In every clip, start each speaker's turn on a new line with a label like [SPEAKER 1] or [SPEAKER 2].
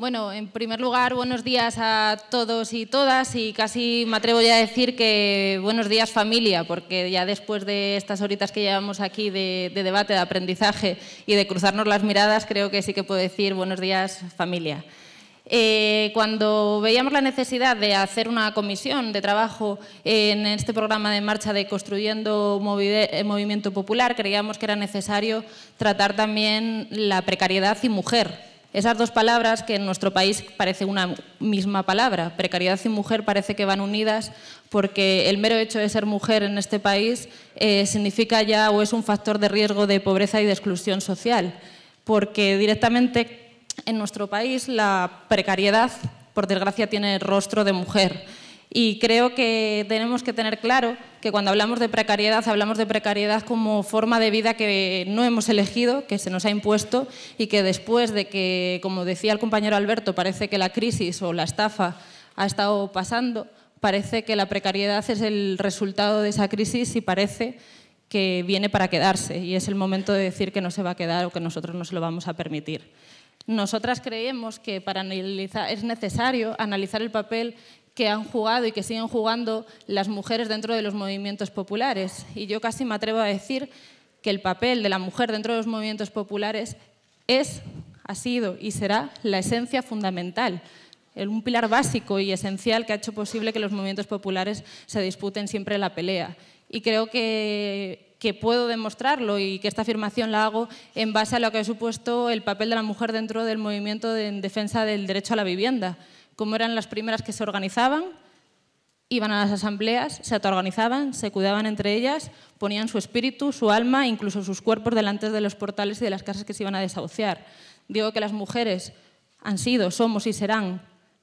[SPEAKER 1] Bueno, en primer lugar, buenos días a todos y todas y casi me atrevo ya a decir que buenos días familia, porque ya después de estas horitas que llevamos aquí de, debate, de aprendizaje y de cruzarnos las miradas, creo que sí que puedo decir buenos días familia. Eh, cuando veíamos la necesidad de hacer una comisión de trabajo en este programa de marcha de Construyendo eh, Movimiento Popular, creíamos que era necesario tratar también la precariedad y mujer esas dos palabras que en nuestro país parece una misma palabra, precariedad y mujer parece que van unidas porque el mero hecho de ser mujer en este país eh, significa ya o es un factor de riesgo de pobreza y de exclusión social, porque directamente en nuestro país la precariedad, por desgracia, tiene el rostro de mujer. Y creo que tenemos que tener claro que cuando hablamos de precariedad, hablamos de precariedad como forma de vida que no hemos elegido, que se nos ha impuesto y que después de que, como decía el compañero Alberto, parece que la crisis o la estafa ha estado pasando, parece que la precariedad es el resultado de esa crisis y parece que viene para quedarse y es el momento de decir que no se va a quedar o que nosotros no se lo vamos a permitir. Nosotras creemos que es necesario analizar el papel que han jugado y que siguen jugando las mujeres dentro de los movimientos populares. Y yo casi me atrevo a decir que el papel de la mujer dentro de los movimientos populares es, ha sido y será la esencia fundamental, un pilar básico y esencial que ha hecho posible que los movimientos populares se disputen siempre la pelea. Y creo que, puedo demostrarlo y que esta afirmación la hago en base a lo que ha supuesto el papel de la mujer dentro del movimiento en defensa del derecho a la vivienda como eran las primeras que se organizaban, iban a las asambleas, se autoorganizaban, se cuidaban entre ellas, ponían su espíritu, su alma, incluso sus cuerpos delante de los portales y de las casas que se iban a desahuciar. Digo que las mujeres han sido, somos y serán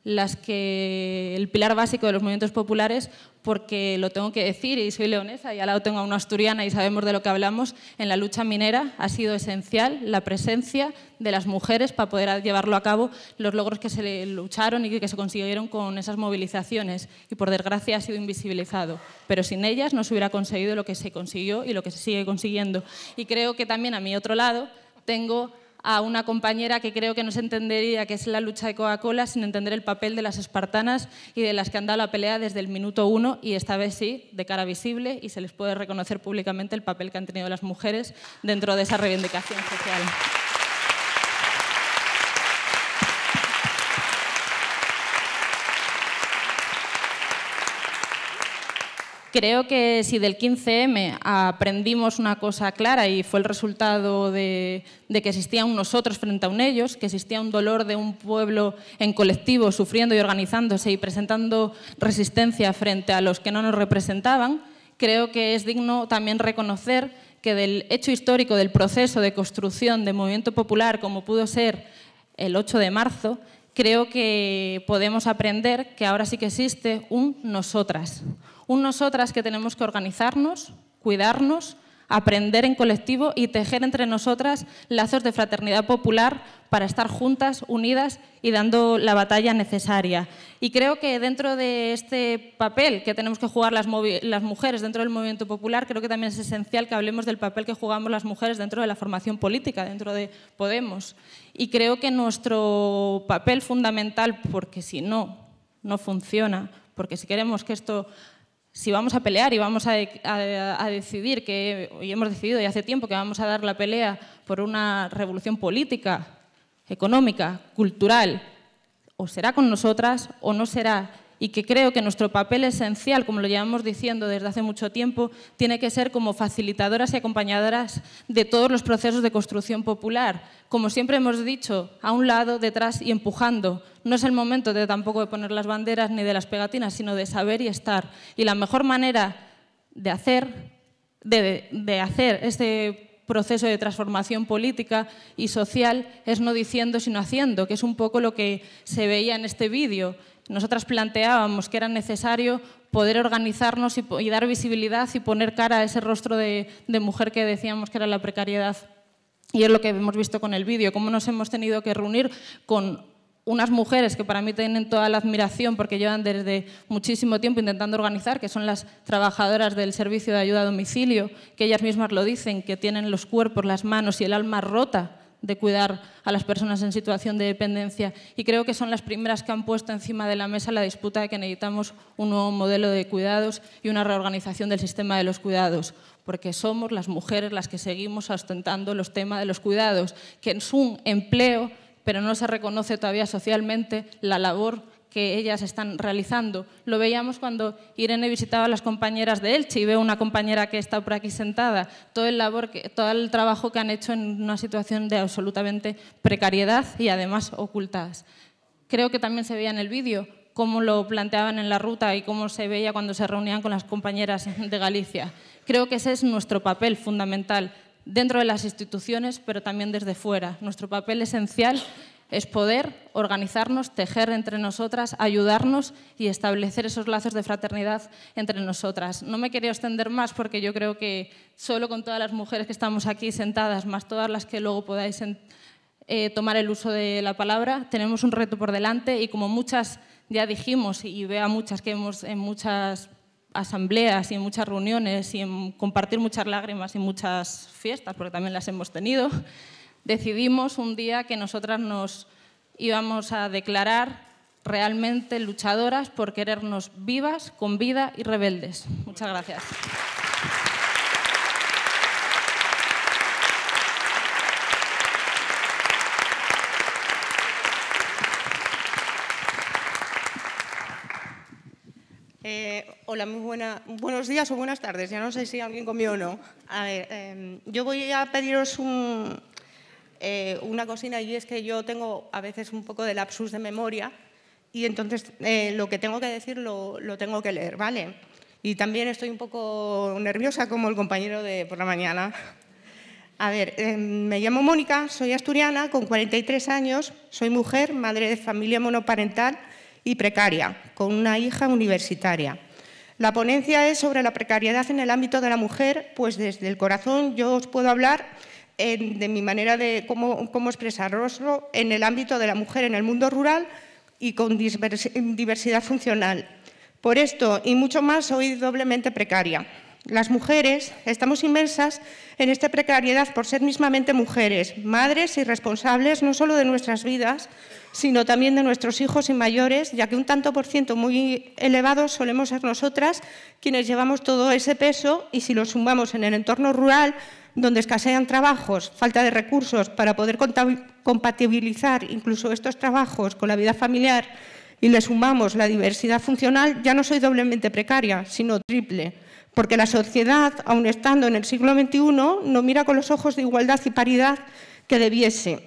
[SPEAKER 1] las que el pilar básico de los movimientos populares, porque lo tengo que decir y soy leonesa y al lado tengo a una asturiana y sabemos de lo que hablamos, en la lucha minera ha sido esencial la presencia de las mujeres para poder llevarlo a cabo los logros que se lucharon y que se consiguieron con esas movilizaciones y por desgracia ha sido invisibilizado, pero sin ellas no se hubiera conseguido lo que se consiguió y lo que se sigue consiguiendo. Y creo que también a mi otro lado tengo a una compañera que creo que no se entendería que es la lucha de Coca-Cola sin entender el papel de las espartanas y de las que han dado la pelea desde el minuto uno y esta vez sí, de cara visible y se les puede reconocer públicamente el papel que han tenido las mujeres dentro de esa reivindicación social. Creo que si del 15M aprendimos una cosa clara y fue el resultado de, que existía un nosotros frente a un ellos, que existía un dolor de un pueblo en colectivo sufriendo y organizándose y presentando resistencia frente a los que no nos representaban, creo que es digno también reconocer que del hecho histórico del proceso de construcción del movimiento popular, como pudo ser el 8 de marzo, creo que podemos aprender que ahora sí que existe un nosotras, un nosotras que tenemos que organizarnos, cuidarnos, aprender en colectivo y tejer entre nosotras lazos de fraternidad popular para estar juntas, unidas y dando la batalla necesaria. Y creo que dentro de este papel que tenemos que jugar las, las, mujeres dentro del movimiento popular, creo que también es esencial que hablemos del papel que jugamos las mujeres dentro de la formación política, dentro de Podemos. Y creo que nuestro papel fundamental, porque si no, no funciona, porque si queremos que esto si vamos a pelear y vamos a, decidir que, hoy hemos decidido ya hace tiempo que vamos a dar la pelea por una revolución política, económica, cultural, o será con nosotras o no será y que creo que nuestro papel esencial, como lo llevamos diciendo desde hace mucho tiempo, tiene que ser como facilitadoras y acompañadoras de todos los procesos de construcción popular. Como siempre hemos dicho, a un lado, detrás y empujando. No es el momento de tampoco de poner las banderas ni de las pegatinas, sino de saber y estar. Y la mejor manera de hacer, de hacer este proceso de transformación política y social es no diciendo sino haciendo, que es un poco lo que se veía en este vídeo. Nosotras planteábamos que era necesario poder organizarnos y, dar visibilidad y poner cara a ese rostro de, de mujer que decíamos que era la precariedad. Y es lo que hemos visto con el vídeo, cómo nos hemos tenido que reunir con unas mujeres que para mí tienen toda la admiración porque llevan desde muchísimo tiempo intentando organizar, que son las trabajadoras del servicio de ayuda a domicilio, que ellas mismas lo dicen, que tienen los cuerpos, las manos y el alma rota de cuidar a las personas en situación de dependencia y creo que son las primeras que han puesto encima de la mesa la disputa de que necesitamos un nuevo modelo de cuidados y una reorganización del sistema de los cuidados, porque somos las mujeres las que seguimos ostentando los temas de los cuidados, que es un empleo, pero no se reconoce todavía socialmente la labor que ellas están realizando. Lo veíamos cuando Irene visitaba a las compañeras de Elche y veo una compañera que está por aquí sentada. Todo el, labor todo el trabajo que han hecho en una situación de absolutamente precariedad y además ocultas. Creo que también se veía en el vídeo cómo lo planteaban en la ruta y cómo se veía cuando se reunían con las compañeras de Galicia. Creo que ese es nuestro papel fundamental dentro de las instituciones, pero también desde fuera. Nuestro papel esencial es poder organizarnos, tejer entre nosotras, ayudarnos y establecer esos lazos de fraternidad entre nosotras. No me quería extender más porque yo creo que solo con todas las mujeres que estamos aquí sentadas, más todas las que luego podáis eh, tomar el uso de la palabra, tenemos un reto por delante y como muchas ya dijimos y vea muchas que hemos en muchas asambleas y en muchas reuniones y en compartir muchas lágrimas y muchas fiestas, porque también las hemos tenido, decidimos un día que nosotras nos íbamos a declarar realmente luchadoras por querernos vivas, con vida y rebeldes. Muchas gracias.
[SPEAKER 2] Eh, hola, muy buena, buenos días o buenas tardes. Ya no sé si alguien comió o no. A ver, em, yo voy a pediros un, eh, una cocina y es que yo tengo a veces un poco de lapsus de memoria y entonces eh, lo que tengo que decir lo, tengo que leer, ¿vale? Y también estoy un poco nerviosa como el compañero de por la mañana. A ver, eh, me llamo Mónica, soy asturiana, con 43 años, soy mujer, madre de familia monoparental y precaria, con una hija universitaria. La ponencia es sobre la precariedad en el ámbito de la mujer, pues desde el corazón yo os puedo hablar de mi manera de cómo, cómo expresarlo en el ámbito de la mujer en el mundo rural y con diversidad funcional. Por esto y mucho más soy doblemente precaria. Las mujeres estamos inmersas en esta precariedad por ser mismamente mujeres, madres y responsables no solo de nuestras vidas, sino también de nuestros hijos y mayores, ya que un tanto por ciento muy elevado solemos ser nosotras quienes llevamos todo ese peso y si lo sumamos en el entorno rural, donde escasean trabajos, falta de recursos para poder compatibilizar incluso estos trabajos con la vida familiar y le sumamos la diversidad funcional, ya no soy doblemente precaria, sino triple, porque la sociedad, aun estando en el siglo XXI, no mira con los ojos de igualdad y paridad que debiese.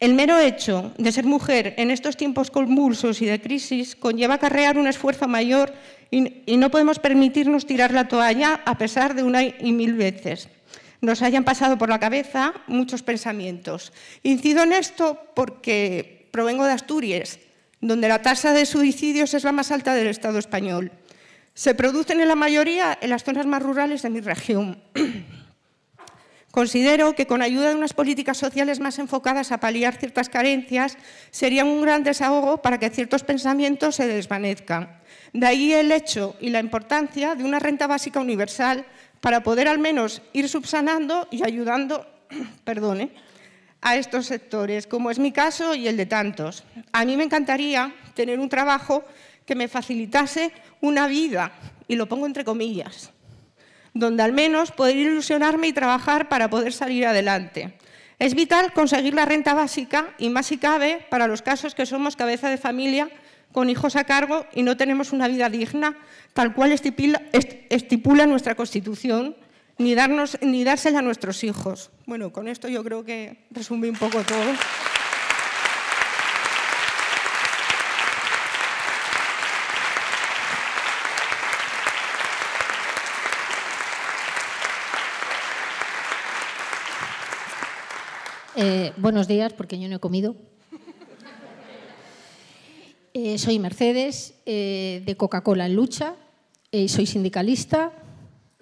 [SPEAKER 2] El mero hecho de ser mujer en estos tiempos convulsos y de crisis conlleva acarrear un esfuerzo mayor y no podemos permitirnos tirar la toalla a pesar de una y mil veces nos hayan pasado por la cabeza muchos pensamientos. Incido en esto porque provengo de Asturias, donde la tasa de suicidios es la más alta del Estado español. Se producen en la mayoría en las zonas más rurales de mi región. Considero que con ayuda de unas políticas sociales más enfocadas a paliar ciertas carencias sería un gran desahogo para que ciertos pensamientos se desvanezcan. De ahí el hecho y la importancia de una renta básica universal para poder al menos ir subsanando y ayudando perdone, a estos sectores, como es mi caso y el de tantos. A mí me encantaría tener un trabajo que me facilitase una vida, y lo pongo entre comillas, donde al menos poder ilusionarme y trabajar para poder salir adelante. Es vital conseguir la renta básica y más si cabe para los casos que somos cabeza de familia con hijos a cargo y no tenemos una vida digna, tal cual estipula, nuestra Constitución, ni, darnos, ni dársela a nuestros hijos. Bueno, con esto yo creo que resumí un poco todo.
[SPEAKER 3] Eh, buenos días, porque yo no he comido. Eh, soy Mercedes, eh, de Coca-Cola en lucha, eh, soy sindicalista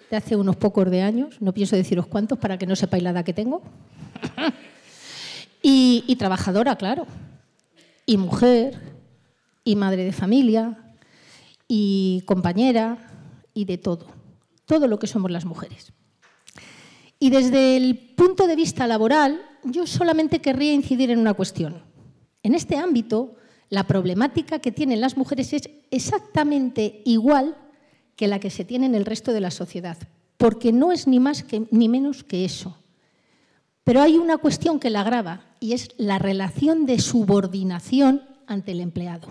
[SPEAKER 3] de hace unos pocos de años, no pienso deciros cuántos para que no sepáis la edad que tengo, y trabajadora, claro, y mujer, y madre de familia, y compañera, y de todo, todo lo que somos las mujeres. Y desde el punto de vista laboral, yo solamente querría incidir en una cuestión. En este ámbito, la problemática que tienen las mujeres es exactamente igual que la que se tiene en el resto de la sociedad, porque no es ni más ni menos que eso. Pero hay una cuestión que la agrava y es la relación de subordinación ante el empleado.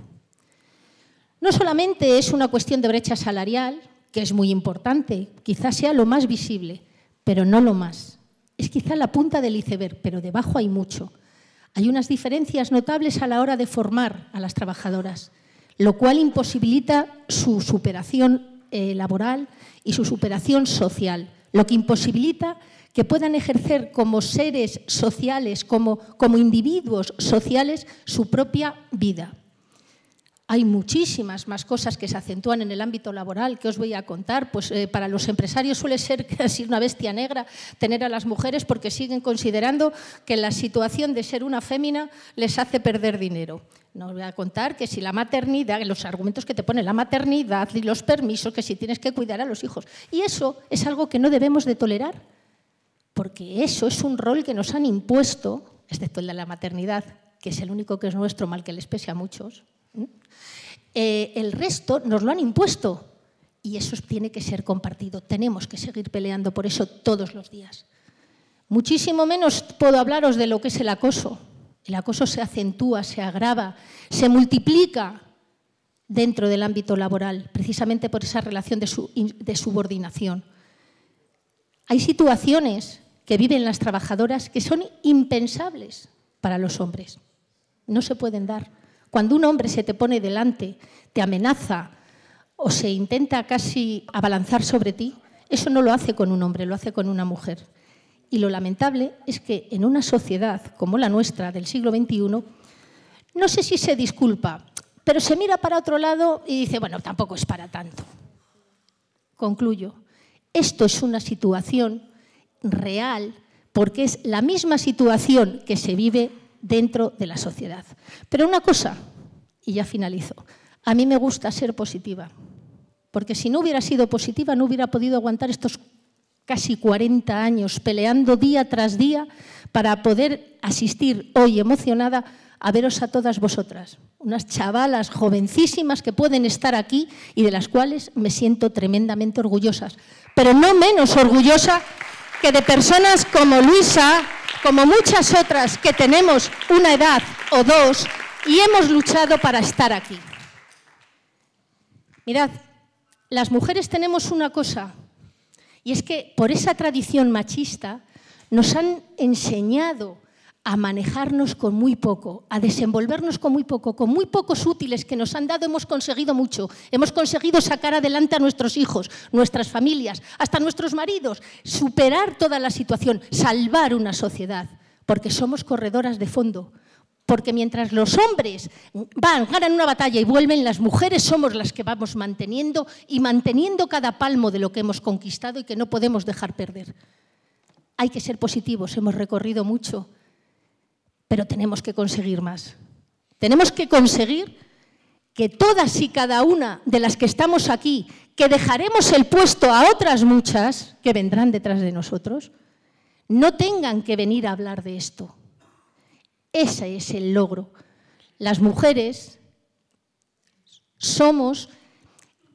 [SPEAKER 3] No solamente es una cuestión de brecha salarial, que es muy importante, quizás sea lo más visible, pero no lo más. Es quizá la punta del iceberg, pero debajo hay mucho. Hay unas diferencias notables a la hora de formar a las trabajadoras, lo cual imposibilita su superación eh, laboral y su superación social, lo que imposibilita que puedan ejercer como seres sociales, como individuos sociales, su propia vida. Hay muchísimas más cosas que se acentúan en el ámbito laboral que os voy a contar. Pues eh, para los empresarios suele ser casi una bestia negra tener a las mujeres porque siguen considerando que la situación de ser una fémina les hace perder dinero. No os voy a contar que si la maternidad, los argumentos que te ponen la maternidad y los permisos, que si tienes que cuidar a los hijos. Y eso es algo que no debemos de tolerar, porque eso es un rol que nos han impuesto, excepto el de la maternidad, que es el único que es nuestro, mal que les pese a muchos, ¿Mm? Eh, el resto nos lo han impuesto y eso tiene que ser compartido. Tenemos que seguir peleando por eso todos los días. Muchísimo menos puedo hablaros de lo que es el acoso. El acoso se acentúa, se agrava, se multiplica dentro del ámbito laboral, precisamente por esa relación de subordinación. Hay situaciones que viven las trabajadoras que son impensables para los hombres. No se pueden dar. Cuando un hombre se te pone delante, te amenaza o se intenta casi abalanzar sobre ti, eso no lo hace con un hombre, lo hace con una mujer. Y lo lamentable es que en una sociedad como la nuestra del siglo XXI, no sé si se disculpa, pero se mira para otro lado y dice, bueno, tampoco es para tanto. Concluyo, esto es una situación real porque es la misma situación que se vive dentro de la sociedad. Pero una cosa, y ya finalizo, a mí me gusta ser positiva, porque si no hubiera sido positiva no hubiera podido aguantar estos casi 40 años peleando día tras día para poder asistir hoy emocionada a veros a todas vosotras, unas chavalas jovencísimas que pueden estar aquí y de las cuales me siento tremendamente orgullosa, pero no menos orgullosa que de personas como Luisa, como muchas otras que tenemos una edad o dos y hemos luchado para estar aquí. Mirad, las mujeres tenemos una cosa, y es que por esa tradición machista nos han enseñado a manejarnos con muy poco, a desenvolvernos con muy poco, con muy pocos útiles que nos han dado hemos conseguido mucho, hemos conseguido sacar adelante a nuestros hijos, nuestras familias, hasta nuestros maridos, superar toda la situación, salvar una sociedad, porque somos corredoras de fondo, porque mientras los hombres van, ganan una batalla y vuelven, las mujeres somos las que vamos manteniendo y manteniendo cada palmo de lo que hemos conquistado y que no podemos dejar perder. Hay que ser positivos, hemos recorrido mucho pero tenemos que conseguir más. Tenemos que conseguir que todas y cada una de las que estamos aquí, que dejaremos el puesto a otras muchas que vendrán detrás de nosotros, no tengan que venir a hablar de esto. Ese es el logro. Las mujeres somos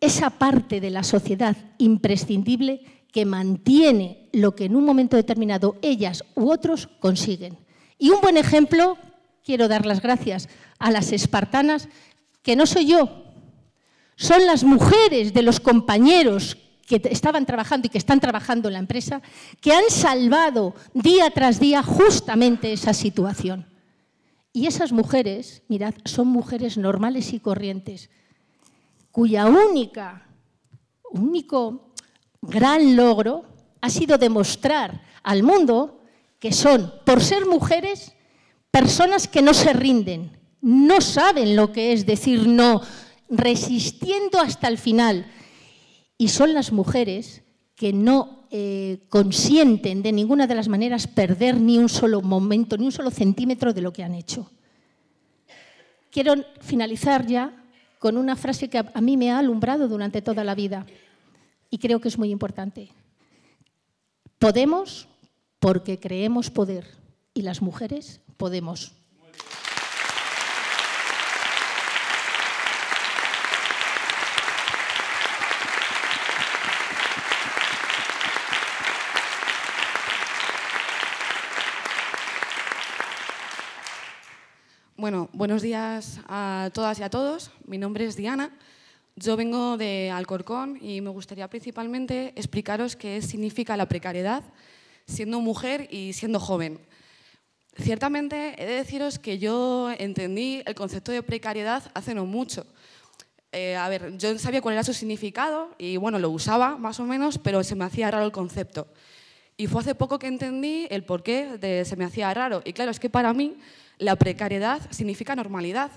[SPEAKER 3] esa parte de la sociedad imprescindible que mantiene lo que en un momento determinado ellas u otros consiguen. Y un buen ejemplo, quiero dar las gracias a las espartanas, que no soy yo, son las mujeres de los compañeros que estaban trabajando y que están trabajando en la empresa, que han salvado día tras día justamente esa situación. Y esas mujeres, mirad, son mujeres normales y corrientes, cuya única, único gran logro ha sido demostrar al mundo que son, por ser mujeres, personas que no se rinden, no saben lo que es decir no, resistiendo hasta el final. Y son las mujeres que no eh, consienten de ninguna de las maneras perder ni un solo momento, ni un solo centímetro de lo que han hecho. Quiero finalizar ya con una frase que a mí me ha alumbrado durante toda la vida y creo que es muy importante. Podemos porque creemos poder y las mujeres podemos.
[SPEAKER 4] Bueno, buenos días a todas y a todos. Mi nombre es Diana. Yo vengo de Alcorcón y me gustaría principalmente explicaros qué significa la precariedad siendo mujer y siendo joven. Ciertamente he de deciros que yo entendí el concepto de precariedad hace no mucho. Eh, a ver, yo sabía cuál era su significado y bueno, lo usaba más o menos, pero se me hacía raro el concepto. Y fue hace poco que entendí el porqué de se me hacía raro. Y claro, es que para mí la precariedad significa normalidad.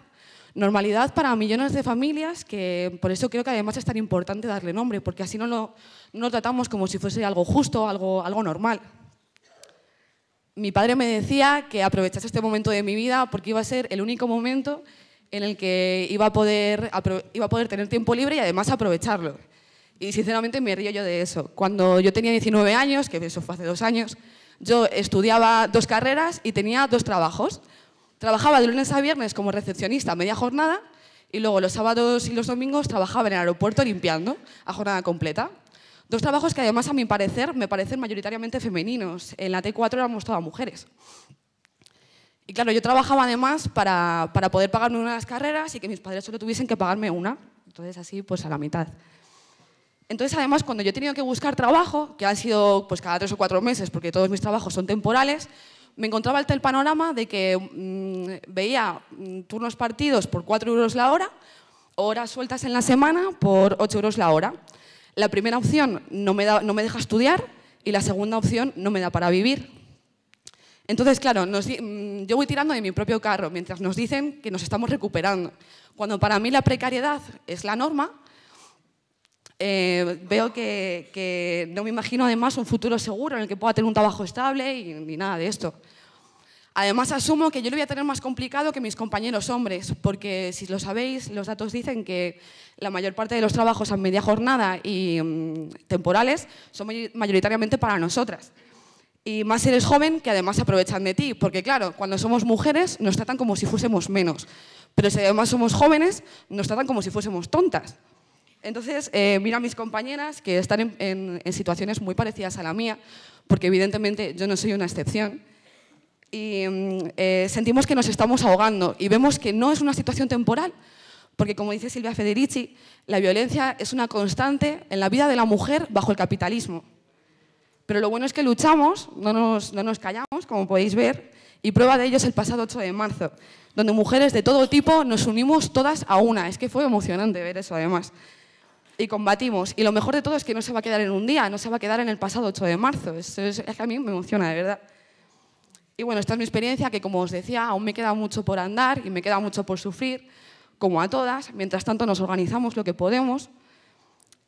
[SPEAKER 4] Normalidad para millones de familias, que por eso creo que además es tan importante darle nombre, porque así no lo, no tratamos como si fuese algo justo, algo, algo normal mi padre me decía que aprovechase este momento de mi vida porque iba a ser el único momento en el que iba a poder, iba a poder tener tiempo libre y además aprovecharlo. Y sinceramente me río yo de eso. Cuando yo tenía 19 años, que eso fue hace dos años, yo estudiaba dos carreras y tenía dos trabajos. Trabajaba de lunes a viernes como recepcionista media jornada y luego los sábados y los domingos trabajaba en el aeropuerto limpiando a jornada completa. Dos trabajos que además, a mi parecer, me parecen mayoritariamente femeninos. En la T4 éramos todas mujeres. Y claro, yo trabajaba además para, para poder pagarme una de las carreras y que mis padres solo tuviesen que pagarme una. Entonces así, pues a la mitad. Entonces, además, cuando yo he tenido que buscar trabajo, que ha sido pues cada tres o cuatro meses, porque todos mis trabajos son temporales, me encontraba el panorama de que mm, veía mm, turnos partidos por cuatro euros la hora, horas sueltas en la semana por ocho euros la hora. La primera opción no me, da, no me deja estudiar y la segunda opción no me da para vivir. Entonces, claro, mm, yo voy tirando de mi propio carro mientras nos dicen que nos estamos recuperando. Cuando para mí la precariedad es la norma, eh, veo que, no me imagino además un futuro seguro en el que pueda tener un trabajo estable y, ni nada de esto. Además, asumo que yo lo voy a tener más complicado que mis compañeros hombres, porque si lo sabéis, los datos dicen que la mayor parte de los trabajos a media jornada y mm, temporales son mayoritariamente para nosotras. Y más eres joven, que además aprovechan de ti, porque claro, cuando somos mujeres nos tratan como si fuésemos menos, pero si además somos jóvenes, nos tratan como si fuésemos tontas. Entonces, eh, mira a mis compañeras que están en situaciones muy parecidas a la mía, porque evidentemente yo no soy una excepción y mm, eh, sentimos que nos estamos ahogando y vemos que no es una situación temporal, porque como dice Silvia Federici, la violencia es una constante en la vida de la mujer bajo el capitalismo. Pero lo bueno es que luchamos, no nos, no nos callamos, como podéis ver, y prueba de ello es el pasado 8 de marzo, donde mujeres de todo tipo nos unimos todas a una. Es que fue emocionante ver eso, además. Y combatimos. Y lo mejor de todo es que no se va a quedar en un día, no se va a quedar en el pasado 8 de marzo. Eso es que a mí me emociona, de verdad. Y bueno, esta es mi experiencia que, como os decía, aún me queda mucho por andar y me queda mucho por sufrir, como a todas. Mientras tanto, nos organizamos lo que podemos.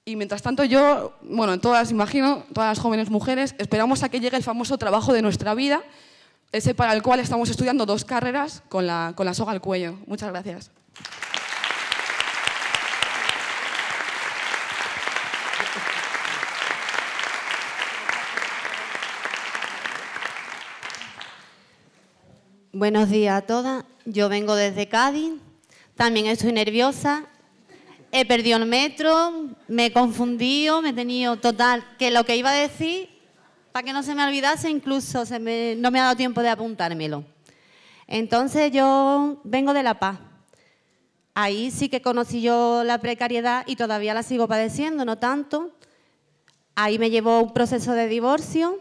[SPEAKER 4] Y mientras tanto, yo, bueno, todas, imagino, todas las jóvenes mujeres, esperamos a que llegue el famoso trabajo de nuestra vida, ese para el cual estamos estudiando dos carreras con la, con la soga al cuello. Muchas gracias.
[SPEAKER 5] Buenos días a todas. Yo vengo desde Cádiz. También estoy nerviosa. He perdido el metro, me he confundido, me he tenido total. Que lo que iba a decir, para que no se me olvidase, incluso no me ha dado tiempo de apuntármelo. Entonces yo vengo de La Paz. Ahí sí que conocí yo la precariedad y todavía la sigo padeciendo, no tanto. Ahí me llevó un proceso de divorcio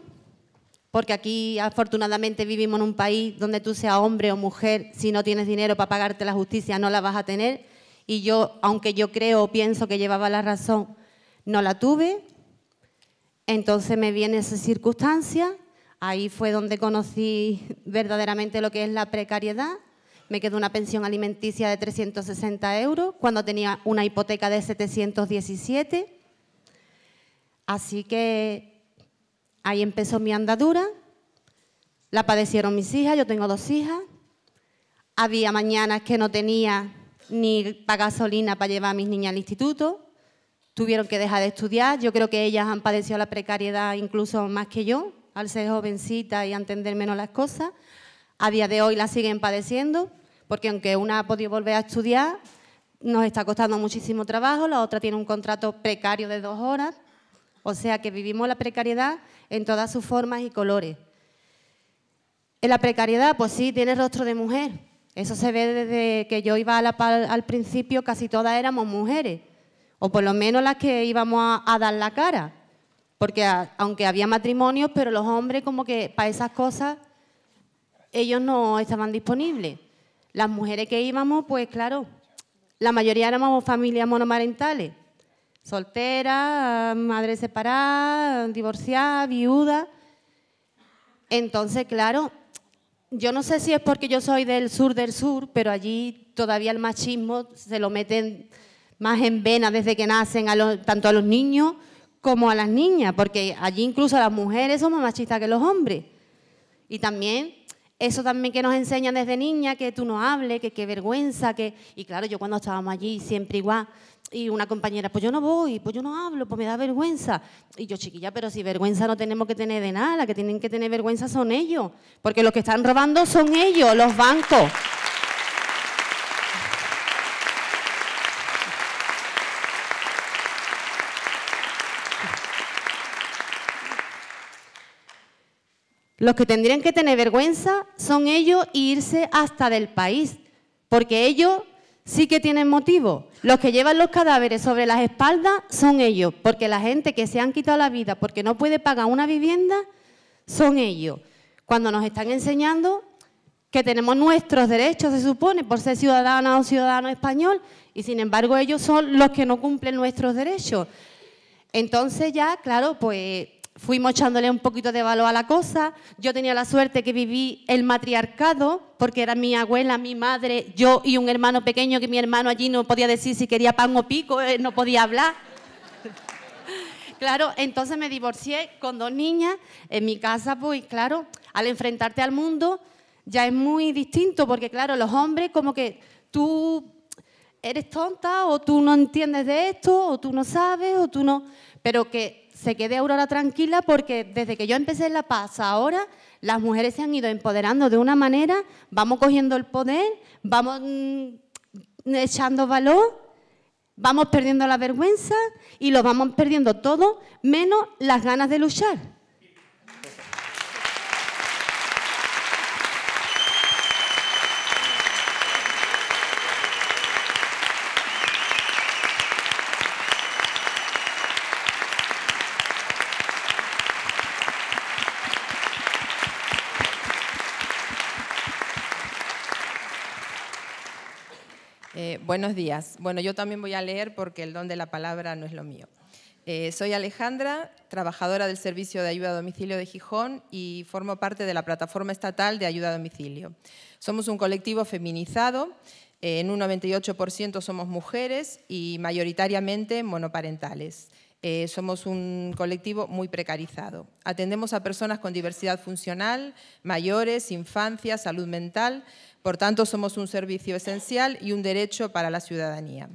[SPEAKER 5] porque aquí afortunadamente vivimos en un país donde tú seas hombre o mujer, si no tienes dinero para pagarte la justicia no la vas a tener. Y yo, aunque yo creo o pienso que llevaba la razón, no la tuve. Entonces me viene esa circunstancia. Ahí fue donde conocí verdaderamente lo que es la precariedad. Me quedó una pensión alimenticia de 360 euros cuando tenía una hipoteca de 717. Así que Ahí empezó mi andadura, la padecieron mis hijas, yo tengo dos hijas. Había mañanas que no tenía ni para gasolina para llevar a mis niñas al instituto, tuvieron que dejar de estudiar, yo creo que ellas han padecido la precariedad incluso más que yo, al ser jovencita y entender menos las cosas. A día de hoy la siguen padeciendo, porque aunque una ha podido volver a estudiar, nos está costando muchísimo trabajo, la otra tiene un contrato precario de dos horas o sea que vivimos la precariedad en todas sus formas y colores. En la precariedad, pues sí, tiene rostro de mujer. Eso se ve desde que yo iba la, al principio, casi todas éramos mujeres, o por lo menos las que íbamos a, dar la cara. Porque aunque había matrimonios, pero los hombres como que para esas cosas ellos no estaban disponibles. Las mujeres que íbamos, pues claro, la mayoría éramos familias monomarentales soltera, madre separada, divorciada, viuda. Entonces, claro, yo no sé si es porque yo soy del sur del sur, pero allí todavía el machismo se lo meten más en vena desde que nacen, tanto a los niños como a las niñas, porque allí incluso las mujeres son más machistas que los hombres. Y también eso también que nos enseñan desde niña, que tú no hables, que qué vergüenza, que... Y claro, yo cuando estábamos allí siempre igual, y una compañera, pues yo no voy, pues yo no hablo, pues me da vergüenza. Y yo, chiquilla, pero si vergüenza no tenemos que tener de nada, la que tienen que tener vergüenza son ellos, porque los que están robando son ellos, los bancos. Los que tendrían que tener vergüenza son ellos e irse hasta del país, porque ellos sí que tienen motivo. Los que llevan los cadáveres sobre las espaldas son ellos, porque la gente que se han quitado la vida porque no puede pagar una vivienda son ellos. Cuando nos están enseñando que tenemos nuestros derechos, se supone, por ser ciudadana o ciudadano español, y sin embargo ellos son los que no cumplen nuestros derechos. Entonces ya, claro, pues fuimos echándole un poquito de valor a la cosa. Yo tenía la suerte que viví el matriarcado, porque era mi abuela, mi madre, yo y un hermano pequeño que mi hermano allí no podía decir si quería pan o pico, eh, no podía hablar. claro, entonces me divorcié con dos niñas en mi casa, pues claro, al enfrentarte al mundo ya es muy distinto, porque claro, los hombres como que tú eres tonta o tú no entiendes de esto o tú no sabes o tú no... Pero que se quede Aurora tranquila porque desde que yo empecé en La Paz ahora, las mujeres se han ido empoderando de una manera, vamos cogiendo el poder, vamos mm, echando valor, vamos perdiendo la vergüenza y lo vamos perdiendo todo, menos las ganas de luchar.
[SPEAKER 6] Buenos días. Bueno, yo también voy a leer porque el don de la palabra no es lo mío. Eh, soy Alejandra, trabajadora del Servicio de Ayuda a Domicilio de Gijón y formo parte de la Plataforma Estatal de Ayuda a Domicilio. Somos un colectivo feminizado, eh, en un 98% somos mujeres y mayoritariamente monoparentales. Eh, somos un colectivo muy precarizado. Atendemos a personas con diversidad funcional, mayores, infancia, salud mental. Por tanto, somos un servicio esencial y un derecho para la ciudadanía.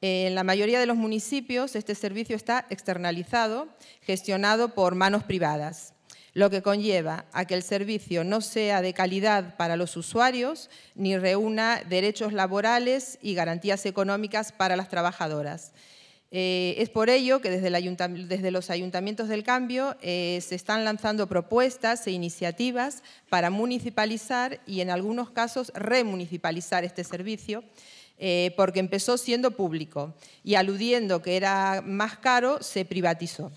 [SPEAKER 6] En la mayoría de los municipios este servicio está externalizado, gestionado por manos privadas, lo que conlleva a que el servicio no sea de calidad para los usuarios ni reúna derechos laborales y garantías económicas para las trabajadoras. Eh, es por ello que desde, los ayuntamientos del cambio eh, se están lanzando propuestas e iniciativas para municipalizar y en algunos casos remunicipalizar este servicio. Eh, porque empezó siendo público y aludiendo que era más caro, se privatizó.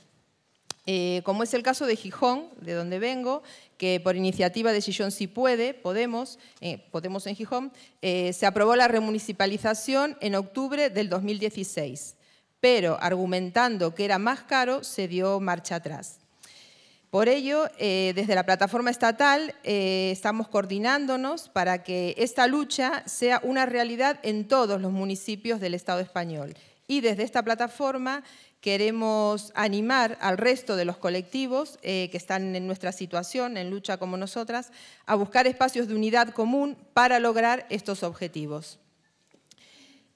[SPEAKER 6] como es el caso de Gijón, de donde vengo, que por iniciativa de Gijón Si Puede, Podemos, Podemos en Gijón, se aprobó la remunicipalización en octubre del 2016 pero argumentando que era más caro, se dio marcha atrás. Por ello, eh, desde la plataforma estatal eh, estamos coordinándonos para que esta lucha sea una realidad en todos los municipios del Estado español. Y desde esta plataforma queremos animar al resto de los colectivos eh, que están en nuestra situación, en lucha como nosotras, a buscar espacios de unidad común para lograr estos objetivos.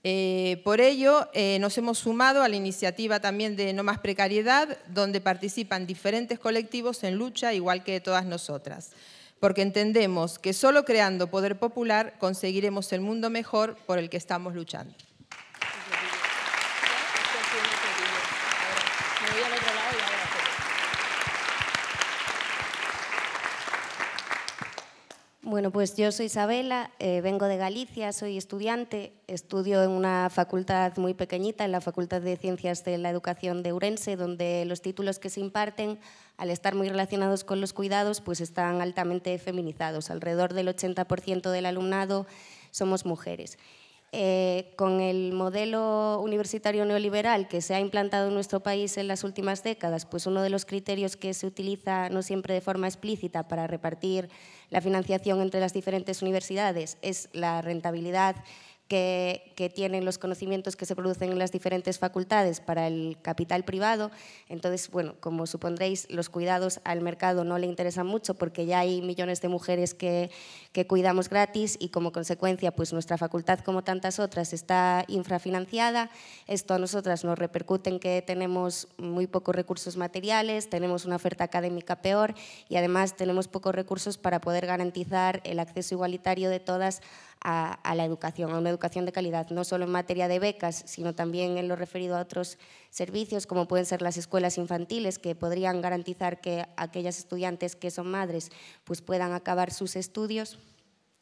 [SPEAKER 6] Eh, por ello, eh, nos hemos sumado a la iniciativa también de No Más Precariedad, donde participan diferentes colectivos en lucha, igual que todas nosotras, porque entendemos que solo creando poder popular conseguiremos el mundo mejor por el que estamos luchando.
[SPEAKER 7] Bueno, pues yo soy Isabela, eh, vengo de Galicia, soy estudiante, estudio en una facultad muy pequeñita, en la Facultad de Ciencias de la Educación de Urense, donde los títulos que se imparten, al estar muy relacionados con los cuidados, pues están altamente feminizados. Alrededor del 80% del alumnado somos mujeres. Eh, con el modelo universitario neoliberal que se ha implantado en nuestro país en las últimas décadas, pues uno de los criterios que se utiliza no siempre de forma explícita para repartir la financiación entre las diferentes universidades es la rentabilidad que, tienen los conocimientos que se producen en las diferentes facultades para el capital privado. Entonces, bueno, como supondréis, los cuidados al mercado no le interesan mucho porque ya hay millones de mujeres que, que cuidamos gratis y como consecuencia, pues nuestra facultad, como tantas otras, está infrafinanciada. Esto a nosotras nos repercute en que tenemos muy pocos recursos materiales, tenemos una oferta académica peor y además tenemos pocos recursos para poder garantizar el acceso igualitario de todas a, a la educación, a una educación de calidad, no solo en materia de becas, sino también en lo referido a otros servicios, como pueden ser las escuelas infantiles, que podrían garantizar que aquellas estudiantes que son madres pues puedan acabar sus estudios.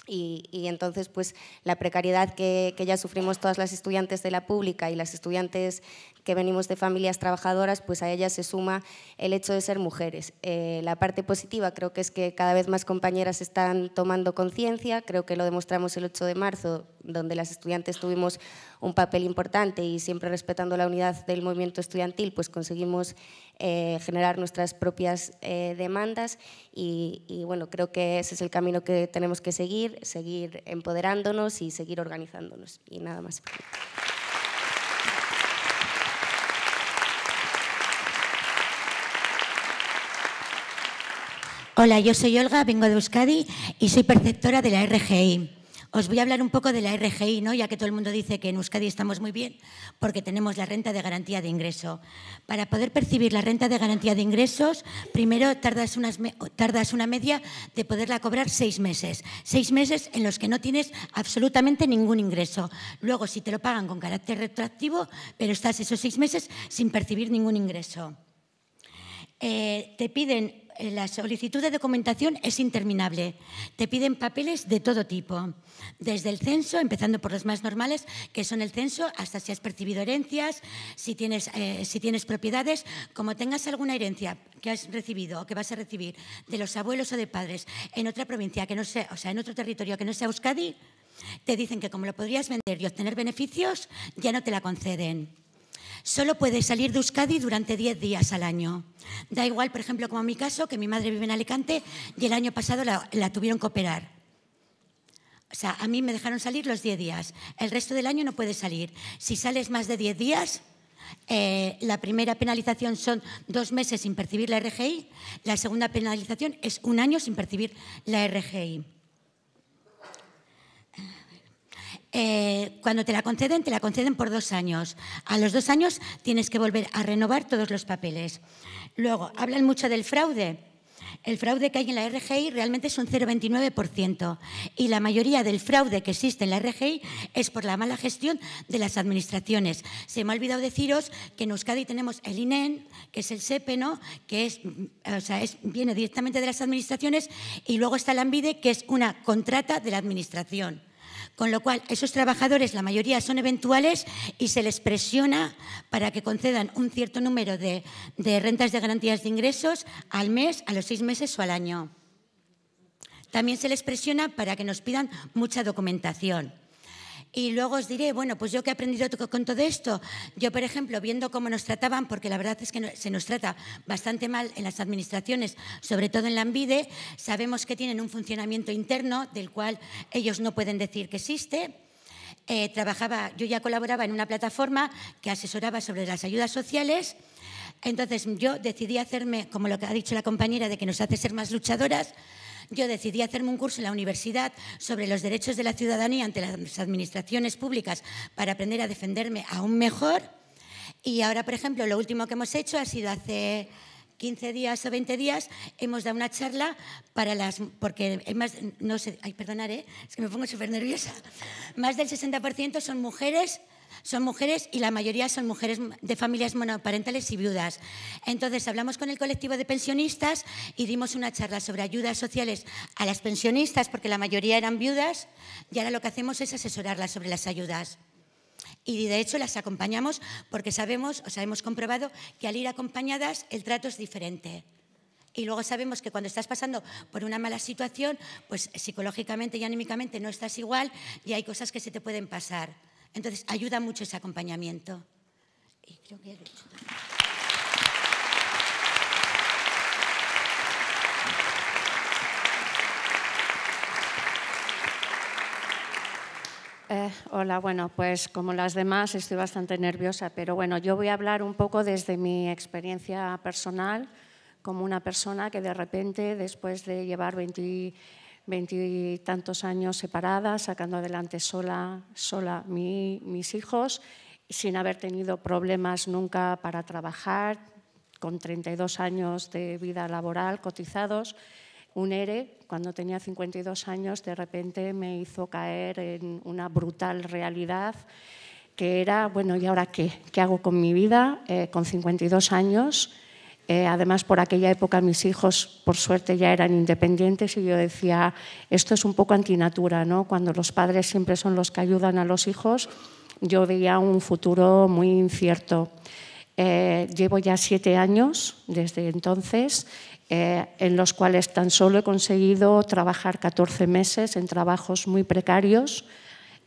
[SPEAKER 7] Y, entonces, pues la precariedad que, que, ya sufrimos todas las estudiantes de la pública y las estudiantes que venimos de familias trabajadoras, pues a ellas se suma el hecho de ser mujeres. Eh, la parte positiva creo que es que cada vez más compañeras están tomando conciencia, creo que lo demostramos el 8 de marzo, donde las estudiantes tuvimos un papel importante y siempre respetando la unidad del movimiento estudiantil, pues conseguimos eh, generar nuestras propias eh, demandas y, y bueno, creo que ese es el camino que tenemos que seguir, seguir empoderándonos y seguir organizándonos. Y
[SPEAKER 8] nada más. Hola, yo soy Olga, vengo de Euskadi y soy perceptora de la RGI. Os voy a hablar un poco de la RGI, ¿no? ya que todo el mundo dice que en Euskadi estamos muy bien porque tenemos la renta de garantía de ingreso. Para poder percibir la renta de garantía de ingresos, primero tardas, una media de poderla cobrar seis meses. Seis meses en los que no tienes absolutamente ningún ingreso. Luego, si te lo pagan con carácter retroactivo, pero estás esos seis meses sin percibir ningún ingreso. Eh, te piden eh, la solicitud de documentación es interminable. Te piden papeles de todo tipo, desde el censo, empezando por los más normales, que son el censo, hasta si has percibido herencias, eh, si tienes, propiedades, como tengas alguna herencia que has recibido o que vas a recibir de los abuelos o de padres en otra provincia que no sea, o sea, en otro territorio que no sea Euskadi, te dicen que como lo podrías vender y obtener beneficios, ya no te la conceden. Solo puede salir de Euskadi durante 10 días al año. Da igual, por ejemplo, como en mi caso, que mi madre vive en Alicante y el año pasado la, tuvieron que operar. O sea, a mí me dejaron salir los 10 días. El resto del año no puede salir. Si sales más de 10 días, eh, la primera penalización son dos meses sin percibir la RGI. La segunda penalización es un año sin percibir la RGI. Eh, cuando te la conceden, te la conceden por dos años. A los dos años tienes que volver a renovar todos los papeles. Luego, hablan mucho del fraude. El fraude que hay en la RGI realmente es un 0,29% y la mayoría del fraude que existe en la RGI es por la mala gestión de las administraciones. Se me ha olvidado deciros que en Euskadi tenemos el INEN, e que es el SEPE, e, que viene directamente de las administraciones, y luego está el ANVIDE, que es una contrata de la administración. Con lo cual, esos trabajadores, la mayoría son eventuales y se les presiona para que concedan un cierto número de, de rentas de garantías de ingresos al mes, a los seis meses o al año. También se les presiona para que nos pidan mucha documentación. Y luego os diré, bueno, pues yo que he aprendido con todo esto, yo por ejemplo, viendo cómo nos trataban, porque la verdad es que se nos trata bastante mal en las administraciones, sobre todo en la ANVIDE, sabemos que tienen un funcionamiento interno del cual ellos no pueden decir que existe. Eh, trabajaba, yo ya colaboraba en una plataforma que asesoraba sobre las ayudas sociales. Entonces yo decidí hacerme, como lo que ha dicho la compañera, de que nos hace ser más luchadoras, yo decidí hacerme un curso en la universidad sobre los derechos de la ciudadanía ante las administraciones públicas para aprender a defenderme aún mejor. Y ahora, por ejemplo, lo último que hemos hecho ha sido hace 15 días o 20 días hemos dado una charla para las porque más no sé, ay, perdonaré, es que me pongo súper nerviosa. Más del 60% son mujeres son mujeres y la mayoría son mujeres de familias monoparentales y viudas. Entonces hablamos con el colectivo de pensionistas y dimos una charla sobre ayudas sociales a las pensionistas, porque la mayoría eran viudas, y ahora lo que hacemos es asesorarlas sobre las ayudas. Y de hecho las acompañamos porque sabemos, o sabemos comprobado que al ir acompañadas el trato es diferente. Y luego sabemos que cuando estás pasando por una mala situación, pues psicológicamente y anímicamente no estás igual y hay cosas que se te pueden pasar. Entonces, ayuda mucho ese acompañamiento.
[SPEAKER 9] Eh, hola, bueno, pues como las demás estoy bastante nerviosa, pero bueno, yo voy a hablar un poco desde mi experiencia personal como una persona que de repente, después de llevar 20, veintitantos años separada, sacando adelante sola, sola mis hijos, sin haber tenido problemas nunca para trabajar, con 32 años de vida laboral cotizados. Un ERE, cuando tenía 52 años, de repente me hizo caer en una brutal realidad que era, bueno, ¿y ahora qué? ¿Qué hago con mi vida eh, con 52 años? Eh, además, por aquella época mis hijos, por suerte, ya eran independientes y yo decía, esto es un poco antinatura, ¿no? Cuando los padres siempre son los que ayudan a los hijos, yo veía un futuro muy incierto. Eh, llevo ya siete años desde entonces, eh, en los cuales tan solo he conseguido trabajar 14 meses en trabajos muy precarios,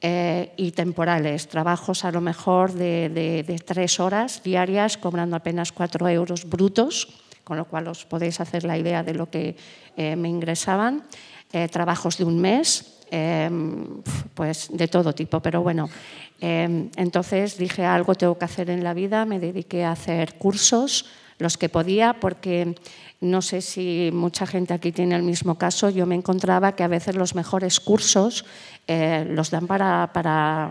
[SPEAKER 9] eh, y temporales, trabajos a lo mejor de, tres horas diarias, cobrando apenas cuatro euros brutos, con lo cual os podéis hacer la idea de lo que eh, me ingresaban, eh, trabajos de un mes, em, pues de todo tipo, pero bueno, em, entonces dije algo tengo que hacer en la vida, me dediqué a hacer cursos, los que podía, porque no sé si mucha gente aquí tiene el mismo caso, yo me encontraba que a veces los mejores cursos eh, los dan para, para,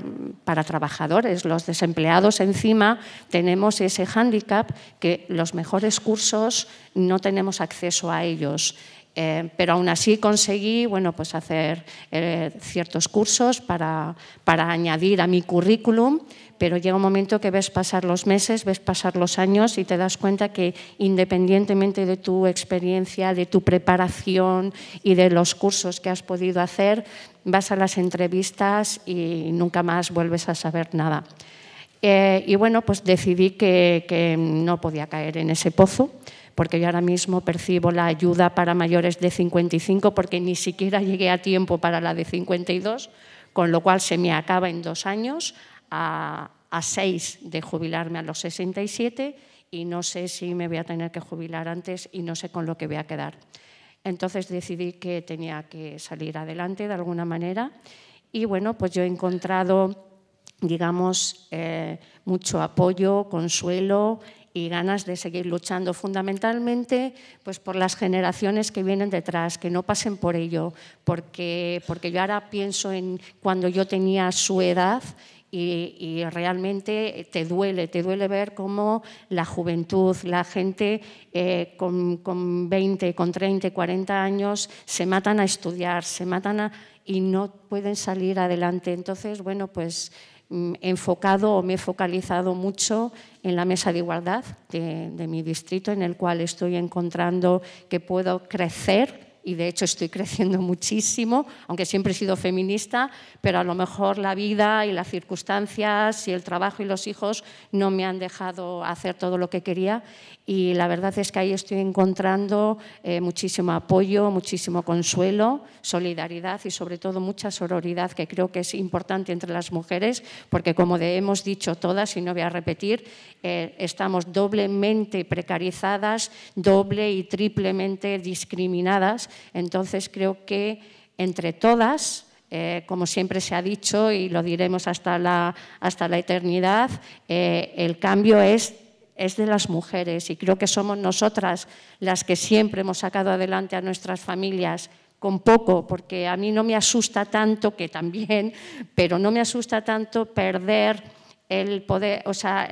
[SPEAKER 9] trabajadores. Los desempleados encima tenemos ese hándicap que los mejores cursos no tenemos acceso a ellos. Eh, pero aún así conseguí bueno, pues hacer eh, ciertos cursos para añadir a mi currículum pero llega un momento que ves pasar los meses, ves pasar los años y te das cuenta que independientemente de tu experiencia, de tu preparación y de los cursos que has podido hacer, vas a las entrevistas y nunca más vuelves a saber nada. Eh, y bueno, pues decidí que no podía caer en ese pozo porque yo ahora mismo percibo la ayuda para mayores de 55 porque ni siquiera llegué a tiempo para la de 52, con lo cual se me acaba en dos años, a, seis de jubilarme a los 67 y no sé si me voy a tener que jubilar antes y no sé con lo que voy a quedar. Entonces decidí que tenía que salir adelante de alguna manera y bueno, pues yo he encontrado, digamos, eh, mucho apoyo, consuelo y ganas de seguir luchando fundamentalmente pues por las generaciones que vienen detrás, que no pasen por ello, porque, porque yo ahora pienso en cuando yo tenía su edad y, realmente te duele, te duele ver cómo la juventud, la gente eh, con, con, 20, con 30, 40 años se matan a estudiar, se matan a, y no pueden salir adelante. Entonces, bueno, pues he mm, enfocado o me he focalizado mucho en la mesa de igualdad de mi distrito, en el cual estoy encontrando que puedo crecer y de hecho estoy creciendo muchísimo, aunque siempre he sido feminista, pero a lo mejor la vida y las circunstancias y el trabajo y los hijos no me han dejado hacer todo lo que quería y la verdad es que ahí estoy encontrando eh, muchísimo apoyo, muchísimo consuelo, solidaridad y sobre todo mucha sororidad que creo que es importante entre las mujeres porque como hemos dicho todas y no voy a repetir, eh, estamos doblemente precarizadas, doble y triplemente discriminadas, entonces creo que entre todas... Eh, como siempre se ha dicho y lo diremos hasta la, hasta la eternidad, el cambio es es de las mujeres y creo que somos nosotras las que siempre hemos sacado adelante a nuestras familias con poco, porque a mí no me asusta tanto, que también, pero no me asusta tanto perder el poder, o sea,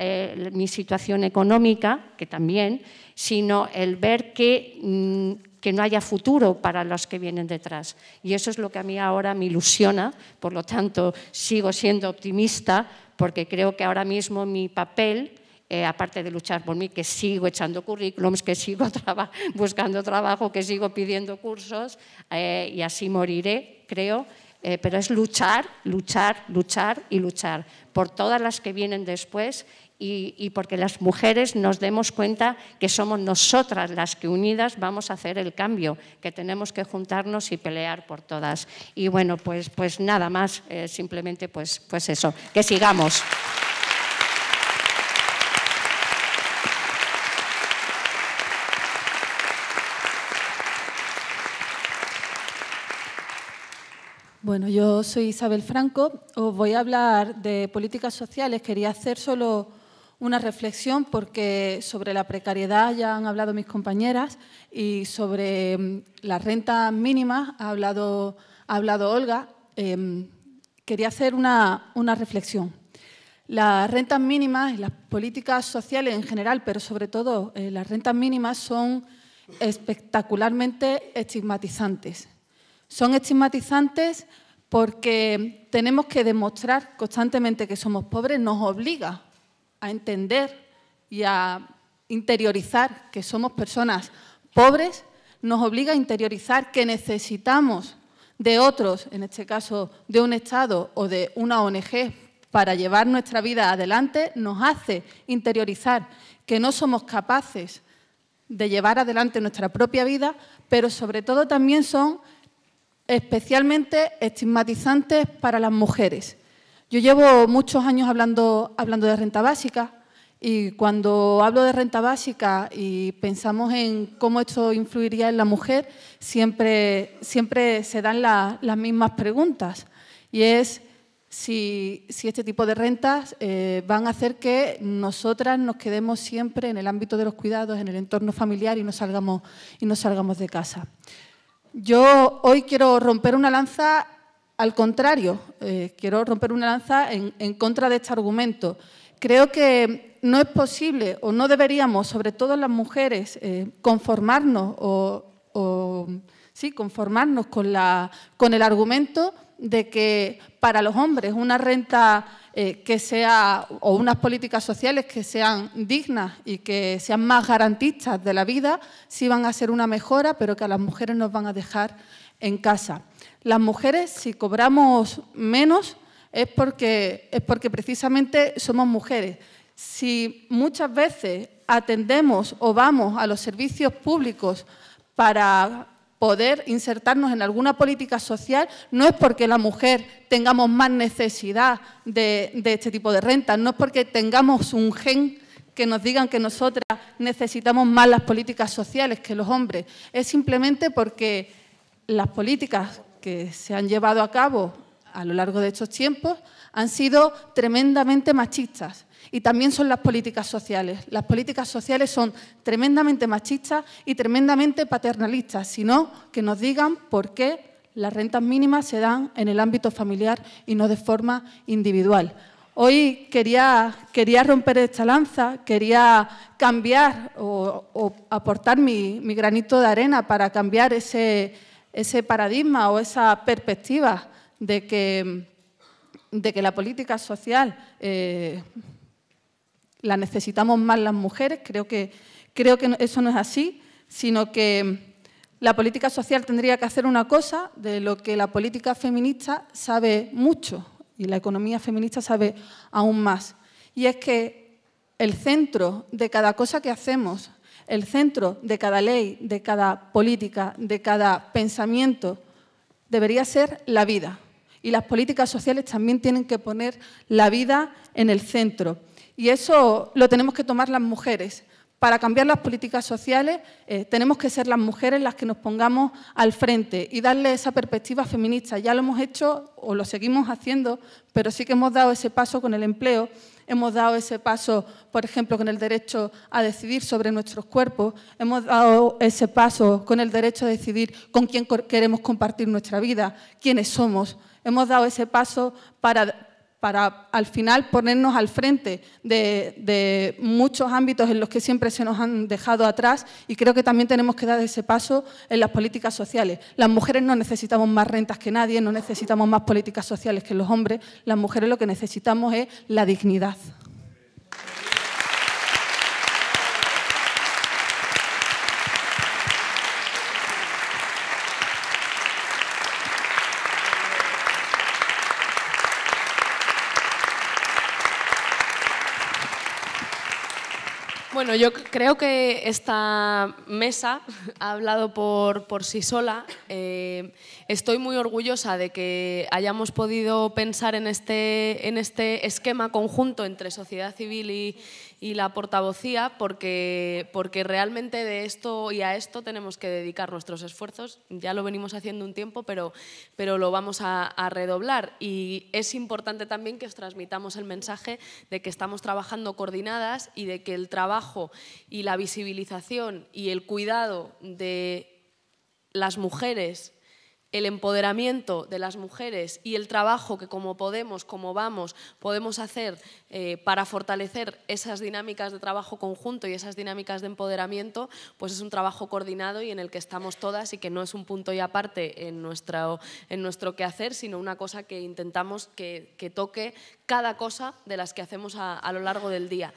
[SPEAKER 9] mi situación económica, que también, sino el ver que, mm, que no haya futuro para los que vienen detrás. Y eso es lo que a mí ahora me ilusiona, por lo tanto, sigo siendo optimista, porque creo que ahora mismo mi papel eh, aparte de luchar por mí, que sigo echando currículums, que sigo buscando trabajo, que sigo pidiendo cursos eh, y así moriré, creo. Eh, pero es luchar, luchar, luchar y luchar por todas las que vienen después y, porque las mujeres nos demos cuenta que somos nosotras las que unidas vamos a hacer el cambio, que tenemos que juntarnos y pelear por todas. Y bueno, pues, pues nada más, simplemente pues, pues eso, que sigamos.
[SPEAKER 10] Bueno, yo soy Isabel Franco. Os voy a hablar de políticas sociales. Quería hacer solo una reflexión porque sobre la precariedad ya han hablado mis compañeras y sobre mm, las rentas mínimas ha hablado, Olga. Em, quería hacer una, reflexión. Las rentas mínimas, y las políticas sociales en general, pero sobre todo eh, las rentas mínimas son espectacularmente estigmatizantes. Son estigmatizantes porque tenemos que demostrar constantemente que somos pobres, nos obliga a entender y a interiorizar que somos personas pobres, nos obliga a interiorizar que necesitamos de otros, en este caso de un Estado o de una ONG, para llevar nuestra vida adelante, nos hace interiorizar que no somos capaces de llevar adelante nuestra propia vida, pero sobre todo también son especialmente estigmatizantes para las mujeres. Yo llevo muchos años hablando, hablando de renta básica y cuando hablo de renta básica y pensamos en cómo esto influiría en la mujer, siempre, siempre se dan las mismas preguntas y es si, este tipo de rentas eh, van a hacer que nosotras nos quedemos siempre en el ámbito de los cuidados, en el entorno familiar y no salgamos, y no salgamos de casa. Yo hoy quiero romper una lanza al contrario, eh, quiero romper una lanza en, contra de este argumento. Creo que no es posible o no deberíamos, sobre todo las mujeres, eh, conformarnos o, o, sí, conformarnos con, la, con el argumento de que para los hombres una renta eh, que sea o unas políticas sociales que sean dignas y que sean más garantistas de la vida sí van a ser una mejora, pero que a las mujeres nos van a dejar en casa. Las mujeres, si cobramos menos, es porque, es porque precisamente somos mujeres. Si muchas veces atendemos o vamos a los servicios públicos para poder insertarnos en alguna política social no es porque la mujer tengamos más necesidad de, este tipo de rentas, no es porque tengamos un gen que nos digan que nosotras necesitamos más las políticas sociales que los hombres, es simplemente porque las políticas que se han llevado a cabo a lo largo de estos tiempos han sido tremendamente machistas y también son las políticas sociales. Las políticas sociales son tremendamente machistas y tremendamente paternalistas, sino que nos digan por qué las rentas mínimas se dan en el ámbito familiar y no de forma individual. Hoy quería, quería romper esta lanza, quería cambiar o, aportar mi, granito de arena para cambiar ese, ese paradigma o esa perspectiva de que, de que la política social eh, la necesitamos más las mujeres, creo que, creo que eso no es así, sino que la política social tendría que hacer una cosa de lo que la política feminista sabe mucho y la economía feminista sabe aún más. Y es que el centro de cada cosa que hacemos, el centro de cada ley, de cada política, de cada pensamiento, debería ser la vida. Y las políticas sociales también tienen que poner la vida en el centro. Y eso lo tenemos que tomar las mujeres. Para cambiar las políticas sociales eh, tenemos que ser las mujeres las que nos pongamos al frente y darle esa perspectiva feminista. Ya lo hemos hecho o lo seguimos haciendo, pero sí que hemos dado ese paso con el empleo, hemos dado ese paso, por ejemplo, con el derecho a decidir sobre nuestros cuerpos, hemos dado ese paso con el derecho a decidir con quién queremos compartir nuestra vida, quiénes somos. Hemos dado ese paso para para al final ponernos al frente de, muchos ámbitos en los que siempre se nos han dejado atrás y creo que también tenemos que dar ese paso en las políticas sociales. Las mujeres no necesitamos más rentas que nadie, no necesitamos más políticas sociales que los hombres, las mujeres lo que necesitamos es la dignidad.
[SPEAKER 11] Bueno, yo creo que esta mesa ha hablado por, por sí sola. Eh, estoy muy orgullosa de que hayamos podido pensar en este, en este esquema conjunto entre sociedad civil y, y la portavocía porque, porque realmente de esto y a esto tenemos que dedicar nuestros esfuerzos. Ya lo venimos haciendo un tiempo, pero, pero lo vamos a, a redoblar. Y es importante también que os transmitamos el mensaje de que estamos trabajando coordinadas y de que el trabajo y la visibilización y el cuidado de las mujeres el empoderamiento de las mujeres y el trabajo que como podemos, como vamos, podemos hacer eh, para fortalecer esas dinámicas de trabajo conjunto y esas dinámicas de empoderamiento, pues es un trabajo coordinado y en el que estamos todas y que no es un punto y aparte en nuestro, en nuestro quehacer, sino una cosa que intentamos que, toque cada cosa de las que hacemos a lo largo del día.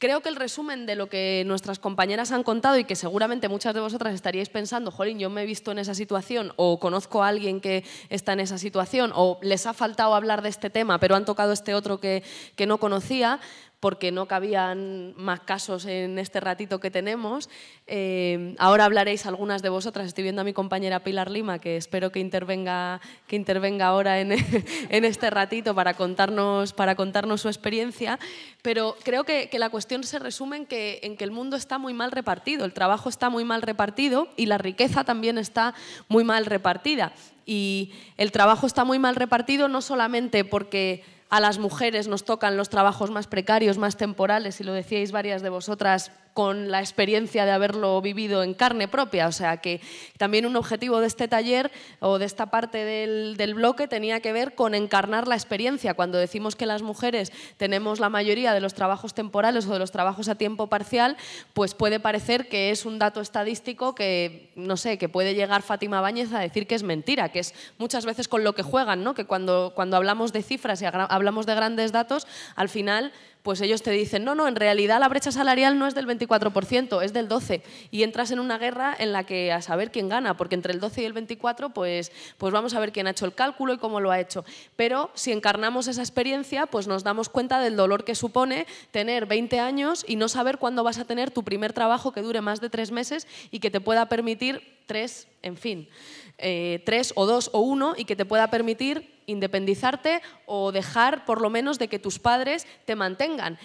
[SPEAKER 11] Creo que el resumen de lo que nuestras compañeras han contado y que seguramente muchas de vosotras estaríais pensando, jolín, yo me he visto en esa situación o conozco a alguien que está en esa situación o les ha faltado hablar de este tema pero han tocado este otro que, no conocía, porque no cabían más casos en este ratito que tenemos. Eh, ahora hablaréis algunas de vosotras. Estoy viendo a mi compañera Pilar Lima, que espero que intervenga, que intervenga ahora en, en este ratito para contarnos, para contarnos su experiencia. Pero creo que, la cuestión se resume en que, en que el mundo está muy mal repartido, el trabajo está muy mal repartido y la riqueza también está muy mal repartida. Y el trabajo está muy mal repartido no solamente porque a las mujeres nos tocan los trabajos más precarios, más temporales, y lo decíais varias de vosotras con la experiencia de haberlo vivido en carne propia. O sea que también un objetivo de este taller o de esta parte del, bloque tenía que ver con encarnar la experiencia. Cuando decimos que las mujeres tenemos la mayoría de los trabajos temporales o de los trabajos a tiempo parcial, pues puede parecer que es un dato estadístico que, no sé, que puede llegar Fátima Báñez a decir que es mentira, que es muchas veces con lo que juegan, ¿no? que cuando, cuando hablamos de cifras y hablamos de grandes datos, al final pues ellos te dicen, no, no, en realidad la brecha salarial no es del 24%, es del 12%. Y entras en una guerra en la que a saber quién gana, porque entre el 12 y el 24, pues, pues vamos a ver quién ha hecho el cálculo y cómo lo ha hecho. Pero si encarnamos esa experiencia, pues nos damos cuenta del dolor que supone tener 20 años y no saber cuándo vas a tener tu primer trabajo que dure más de tres meses y que te pueda permitir tres, en fin. Eh, tres o dos o uno y que te pueda permitir independizarte o dejar por lo menos de que tus padres te mantengan.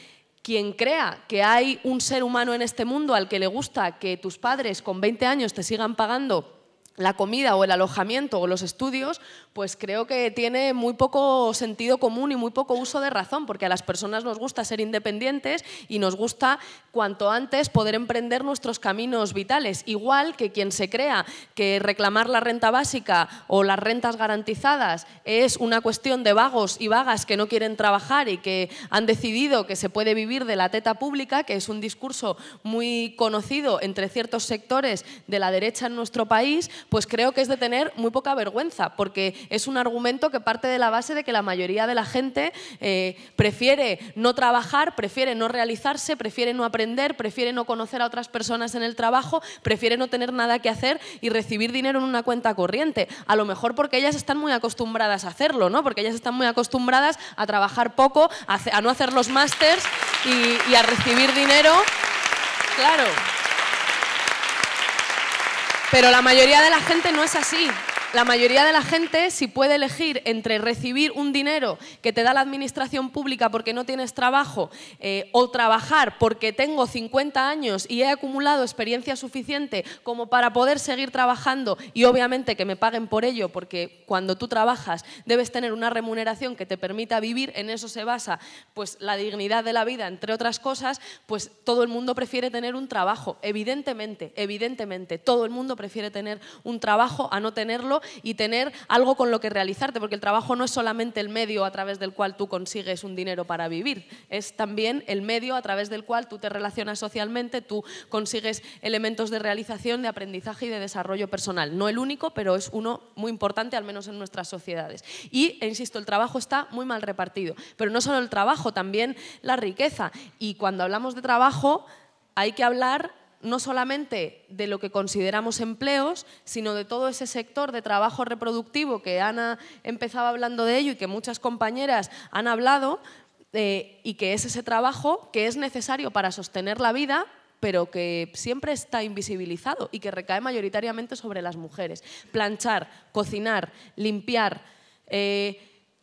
[SPEAKER 11] Quien crea que hay un ser humano en este mundo al que le gusta que tus padres con 20 años te sigan pagando la comida o el alojamiento o los estudios, pues creo que tiene muy poco sentido común y muy poco uso de razón, porque a las personas nos gusta ser independientes y nos gusta cuanto antes poder emprender nuestros caminos vitales, igual que quien se crea que reclamar la renta básica o las rentas garantizadas es una cuestión de vagos y vagas que no quieren trabajar y que han decidido que se puede vivir de la teta pública, que es un discurso muy conocido entre ciertos sectores de la derecha en nuestro país, pues creo que es de tener muy poca vergüenza, porque es un argumento que parte de la base de que la mayoría de la gente eh, prefiere no trabajar, prefiere no realizarse, prefiere no aprender, prefiere no conocer a otras personas en el trabajo, prefiere no tener nada que hacer y recibir dinero en una cuenta corriente. A lo mejor porque ellas están muy acostumbradas a hacerlo, ¿no? Porque ellas están muy acostumbradas a trabajar poco, a, no hacer los másters y, y a recibir dinero. Claro. Pero la mayoría de la gente no es así la mayoría de la gente, si puede elegir entre recibir un dinero que te da la administración pública porque no tienes trabajo eh, o trabajar porque tengo 50 años y he acumulado experiencia suficiente como para poder seguir trabajando y obviamente que me paguen por ello porque cuando tú trabajas debes tener una remuneración que te permita vivir, en eso se basa pues, la dignidad de la vida, entre otras cosas, pues todo el mundo prefiere tener un trabajo, evidentemente, evidentemente, todo el mundo prefiere tener un trabajo a no tenerlo y tener algo con lo que realizarte, porque el trabajo no es solamente el medio a través del cual tú consigues un dinero para vivir, es también el medio a través del cual tú te relacionas socialmente, tú consigues elementos de realización, de aprendizaje y de desarrollo personal. No el único, pero es uno muy importante, al menos en nuestras sociedades. Y, e insisto, el trabajo está muy mal repartido, pero no solo el trabajo, también la riqueza. Y cuando hablamos de trabajo, hay que hablar no solamente de lo que consideramos empleos, sino de todo ese sector de trabajo reproductivo que Ana empezaba hablando de ello y que muchas compañeras han hablado, eh, y que es ese trabajo que es necesario para sostener la vida, pero que siempre está invisibilizado y que recae mayoritariamente sobre las mujeres. Planchar, cocinar, limpiar. Eh,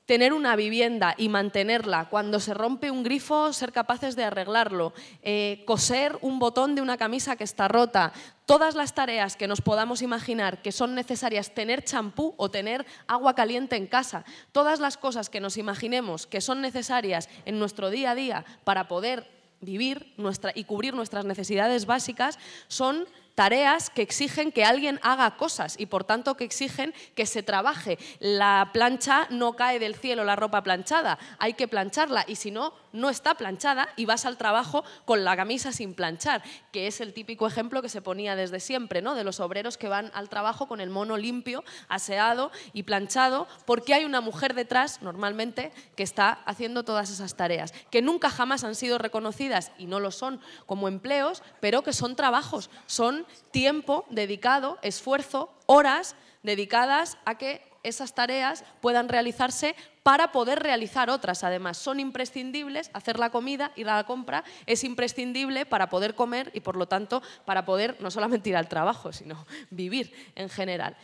[SPEAKER 11] tener una vivienda y mantenerla, cuando se rompe un grifo ser capaces de arreglarlo, eh, coser un botón de una camisa que está rota, todas las tareas que nos podamos imaginar que son necesarias tener champú o tener agua caliente en casa, todas las cosas que nos imaginemos que son necesarias en nuestro día a día para poder vivir nuestra, y cubrir nuestras necesidades básicas son tareas que exigen que alguien haga cosas y por tanto que exigen que se trabaje. La plancha no cae del cielo, la ropa planchada, hay que plancharla y si no, no está planchada y vas al trabajo con la camisa sin planchar, que es el típico ejemplo que se ponía desde siempre, ¿no? de los obreros que van al trabajo con el mono limpio, aseado y planchado, porque hay una mujer detrás, normalmente, que está haciendo todas esas tareas, que nunca jamás han sido reconocidas y no lo son como empleos, pero que son trabajos, son tiempo dedicado, esfuerzo, horas dedicadas a que esas tareas puedan realizarse para poder realizar otras. Además, son imprescindibles hacer la comida, ir a la compra, es imprescindible para poder comer y, por lo tanto, para poder no solamente ir al trabajo, sino vivir en general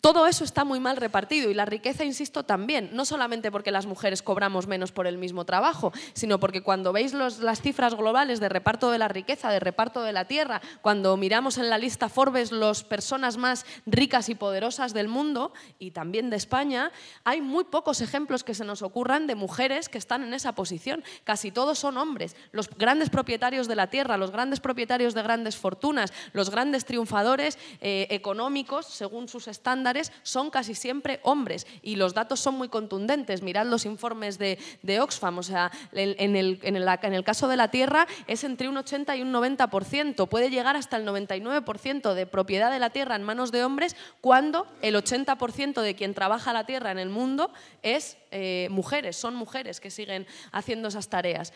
[SPEAKER 11] todo eso está muy mal repartido y la riqueza, insisto, también, no solamente porque las mujeres cobramos menos por el mismo trabajo, sino porque cuando veis las cifras globales de reparto de la riqueza, de reparto de la tierra, cuando miramos en la lista Forbes las personas más ricas y poderosas del mundo y también de España, hay muy pocos ejemplos que se nos ocurran de mujeres que están en esa posición. Casi todos son hombres, los grandes propietarios de la tierra, los grandes propietarios de grandes fortunas, los grandes triunfadores eh, económicos, según sus estándares son casi siempre hombres y los datos son muy contundentes. Mirad los informes de, Oxfam, o sea, en el, en, el, caso de la tierra es entre un 80 y un 90%, puede llegar hasta el 99% de propiedad de la tierra en manos de hombres cuando el 80% de quien trabaja la tierra en el mundo es eh, mujeres, son mujeres que siguen haciendo esas tareas.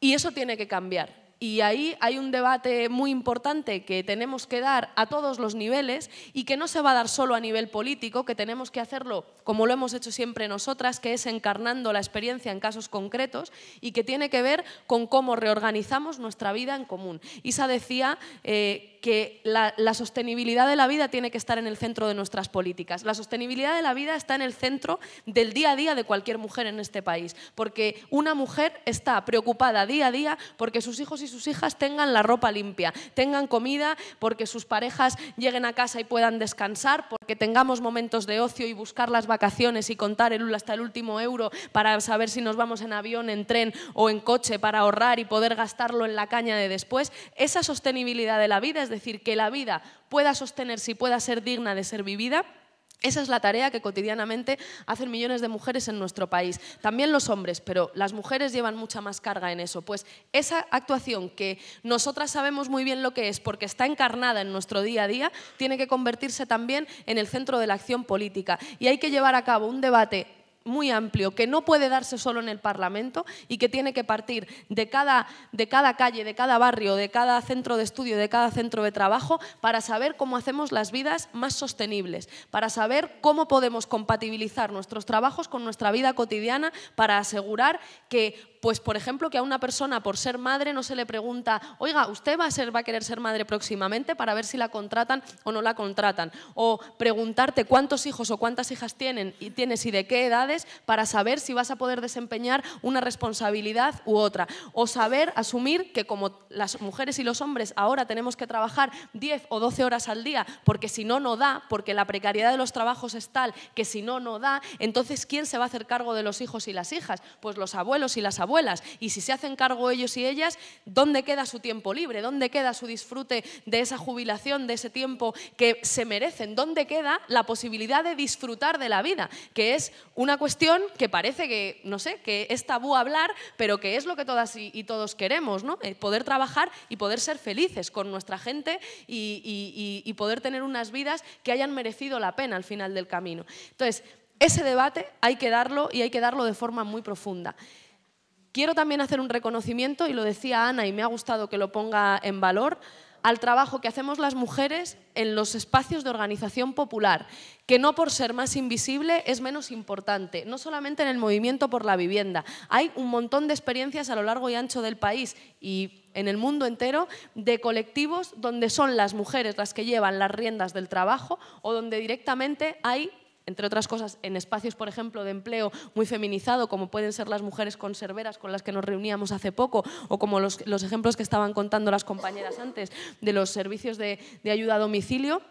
[SPEAKER 11] Y eso tiene que cambiar. Y ahí hay un debate muy importante que tenemos que dar a todos los niveles y que no se va a dar solo a nivel político, que tenemos que hacerlo como lo hemos hecho siempre nosotras, que es encarnando la experiencia en casos concretos y que tiene que ver con cómo reorganizamos nuestra vida en común. Isa decía eh, que la, sostenibilidad de la vida tiene que estar en el centro de nuestras políticas. La sostenibilidad de la vida está en el centro del día a día de cualquier mujer en este país, porque una mujer está preocupada día a día porque sus hijos y sus hijas tengan la ropa limpia, tengan comida, porque sus parejas lleguen a casa y puedan descansar, porque tengamos momentos de ocio y buscar las vacaciones y contar el, hasta el último euro para saber si nos vamos en avión, en tren o en coche para ahorrar y poder gastarlo en la caña de después. Esa sostenibilidad de la vida es decir, que la vida pueda sostenerse y pueda ser digna de ser vivida, esa es la tarea que cotidianamente hacen millones de mujeres en nuestro país. También los hombres, pero las mujeres llevan mucha más carga en eso. Pues esa actuación que nosotras sabemos muy bien lo que es porque está encarnada en nuestro día a día, tiene que convertirse también en el centro de la acción política. Y hay que llevar a cabo un debate muy amplio que no puede darse solo en el Parlamento y que tiene que partir de cada, de cada calle, de cada barrio, de cada centro de estudio, de cada centro de trabajo, para saber cómo hacemos las vidas más sostenibles, para saber cómo podemos compatibilizar nuestros trabajos con nuestra vida cotidiana para asegurar que pues por ejemplo que a una persona por ser madre no se le pregunta, oiga, usted va a, ser, va a querer ser madre próximamente para ver si la contratan o no la contratan, o preguntarte cuántos hijos o cuántas hijas tienen y tienes y de qué edad, para saber si vas a poder desempeñar una responsabilidad u otra. O saber asumir que como las mujeres y los hombres ahora tenemos que trabajar 10 o 12 horas al día, porque si no, no da, porque la precariedad de los trabajos es tal que si no, no da, entonces ¿quién se va a hacer cargo de los hijos y las hijas? Pues los abuelos y las abuelas. Y si se hacen cargo ellos y ellas, ¿dónde queda su tiempo libre? ¿Dónde queda su disfrute de esa jubilación, de ese tiempo que se merecen? ¿Dónde queda la posibilidad de disfrutar de la vida? Que es una cuestión que parece que, no sé, que es tabú hablar, pero que es lo que todas y, todos queremos, ¿no? Eh, poder trabajar y poder ser felices con nuestra gente y, y poder tener unas vidas que hayan merecido la pena al final del camino. Entonces, ese debate hay que darlo y hay que darlo de forma muy profunda. Quiero también hacer un reconocimiento, y lo decía Ana y me ha gustado que lo ponga en valor, al trabajo que hacemos las mujeres en los espacios de organización popular, que no por ser más invisible es menos importante, no solamente en el movimiento por la vivienda. Hay un montón de experiencias a lo largo y ancho del país y en el mundo entero de colectivos donde son las mujeres las que llevan las riendas del trabajo o donde directamente hay entre otras cosas, en espacios, por ejemplo, de empleo muy feminizado, como pueden ser las mujeres conserveras con las que nos reuníamos hace poco, o como los, ejemplos que estaban contando las compañeras antes de los servicios de ayuda a domicilio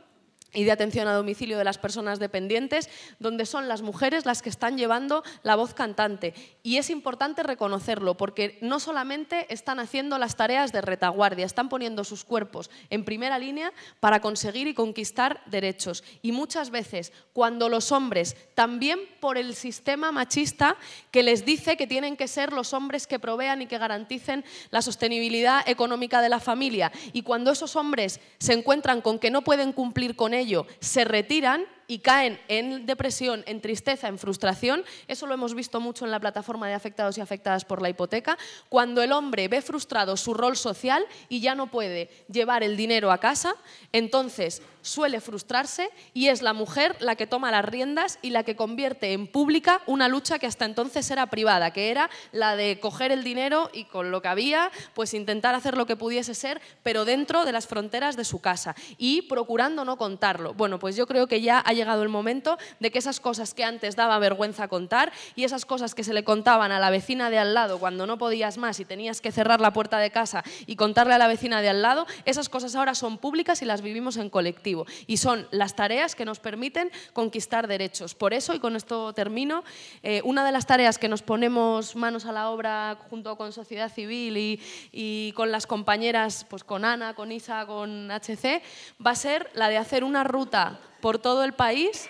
[SPEAKER 11] y de atención a domicilio de las personas dependientes, donde son las mujeres las que están llevando la voz cantante. Y es importante reconocerlo, porque no solamente están haciendo las tareas de retaguardia, están poniendo sus cuerpos en primera línea para conseguir y conquistar derechos. Y muchas veces, cuando los hombres, también por el sistema machista que les dice que tienen que ser los hombres que provean y que garanticen la sostenibilidad económica de la familia, y cuando esos hombres se encuentran con que no pueden cumplir con ello, se retiran y caen en depresión, en tristeza, en frustración. Eso lo hemos visto mucho en la plataforma de afectados y afectadas por la hipoteca. Cuando el hombre ve frustrado su rol social y ya no puede llevar el dinero a casa, entonces suele frustrarse y es la mujer la que toma las riendas y la que convierte en pública una lucha que hasta entonces era privada, que era la de coger el dinero y con lo que había, pues intentar hacer lo que pudiese ser, pero dentro de las fronteras de su casa y procurando no contarlo. Bueno, pues yo creo que ya llegado el momento de que esas cosas que antes daba vergüenza contar y esas cosas que se le contaban a la vecina de al lado cuando no podías más y tenías que cerrar la puerta de casa y contarle a la vecina de al lado, esas cosas ahora son públicas y las vivimos en colectivo. Y son las tareas que nos permiten conquistar derechos. Por eso, y con esto termino, eh, una de las tareas que nos ponemos manos a la obra junto con sociedad civil y, y con las compañeras, pues con Ana, con Isa, con HC, va a ser la de hacer una ruta por todo el país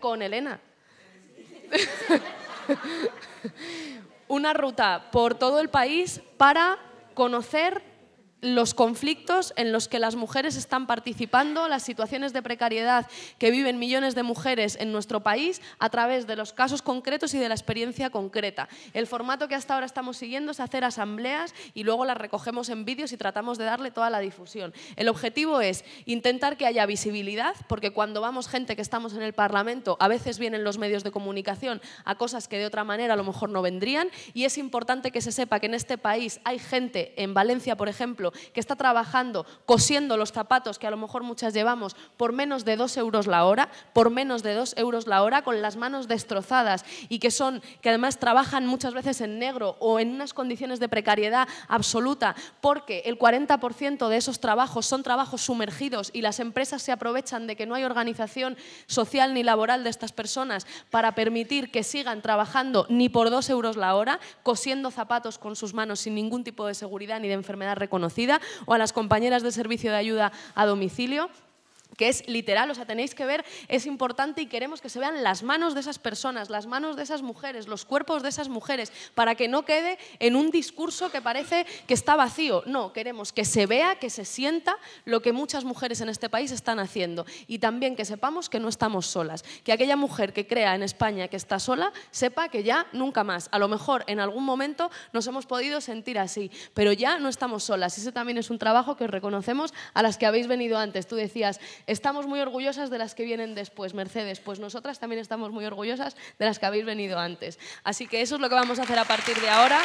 [SPEAKER 11] con Elena. Una ruta por todo el país para conocer los conflictos en los que las mujeres están participando, las situaciones de precariedad que viven millones de mujeres en nuestro país a través de los casos concretos y de la experiencia concreta. El formato que hasta ahora estamos siguiendo es hacer asambleas y luego las recogemos en vídeos y tratamos de darle toda la difusión. El objetivo es intentar que haya visibilidad, porque cuando vamos gente que estamos en el Parlamento, a veces vienen los medios de comunicación a cosas que de otra manera a lo mejor no vendrían y es importante que se sepa que en este país hay gente en Valencia, por ejemplo, que está trabajando cosiendo los zapatos que a lo mejor muchas llevamos por menos de dos euros la hora, por menos de dos euros la hora, con las manos destrozadas y que son, que además trabajan muchas veces en negro o en unas condiciones de precariedad absoluta, porque el 40% de esos trabajos son trabajos sumergidos y las empresas se aprovechan de que no hay organización social ni laboral de estas personas para permitir que sigan trabajando ni por dos euros la hora, cosiendo zapatos con sus manos sin ningún tipo de seguridad ni de enfermedad reconocida o a las compañeras de servicio de ayuda a domicilio que es literal, o sea, tenéis que ver, es importante y queremos que se vean las manos de esas personas, las manos de esas mujeres, los cuerpos de esas mujeres, para que no quede en un discurso que parece que está vacío. No, queremos que se vea, que se sienta lo que muchas mujeres en este país están haciendo y también que sepamos que no estamos solas, que aquella mujer que crea en España que está sola, sepa que ya nunca más. A lo mejor en algún momento nos hemos podido sentir así, pero ya no estamos solas. Ese también es un trabajo que reconocemos a las que habéis venido antes. Tú decías, Estamos muy orgullosas de las que vienen después, Mercedes, pues nosotras también estamos muy orgullosas de las que habéis venido antes. Así que eso es lo que vamos a hacer a partir de ahora.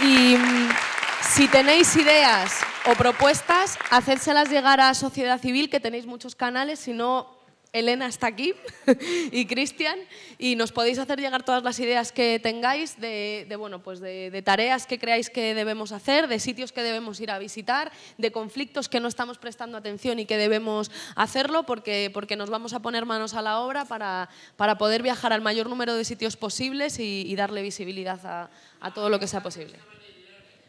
[SPEAKER 11] Y, mm, si tenéis ideas o propuestas, hacérselas llegar a Sociedad Civil, que tenéis muchos canales, si no Elena está aquí y Cristian y nos podéis hacer llegar todas las ideas que tengáis de, bueno, pues de, tareas que creáis que debemos hacer, de sitios que debemos ir a visitar, de conflictos que no estamos prestando atención y que debemos hacerlo porque, porque nos vamos a poner manos a la obra para, para poder viajar al mayor número de sitios posibles y, darle visibilidad a, a todo lo que sea posible.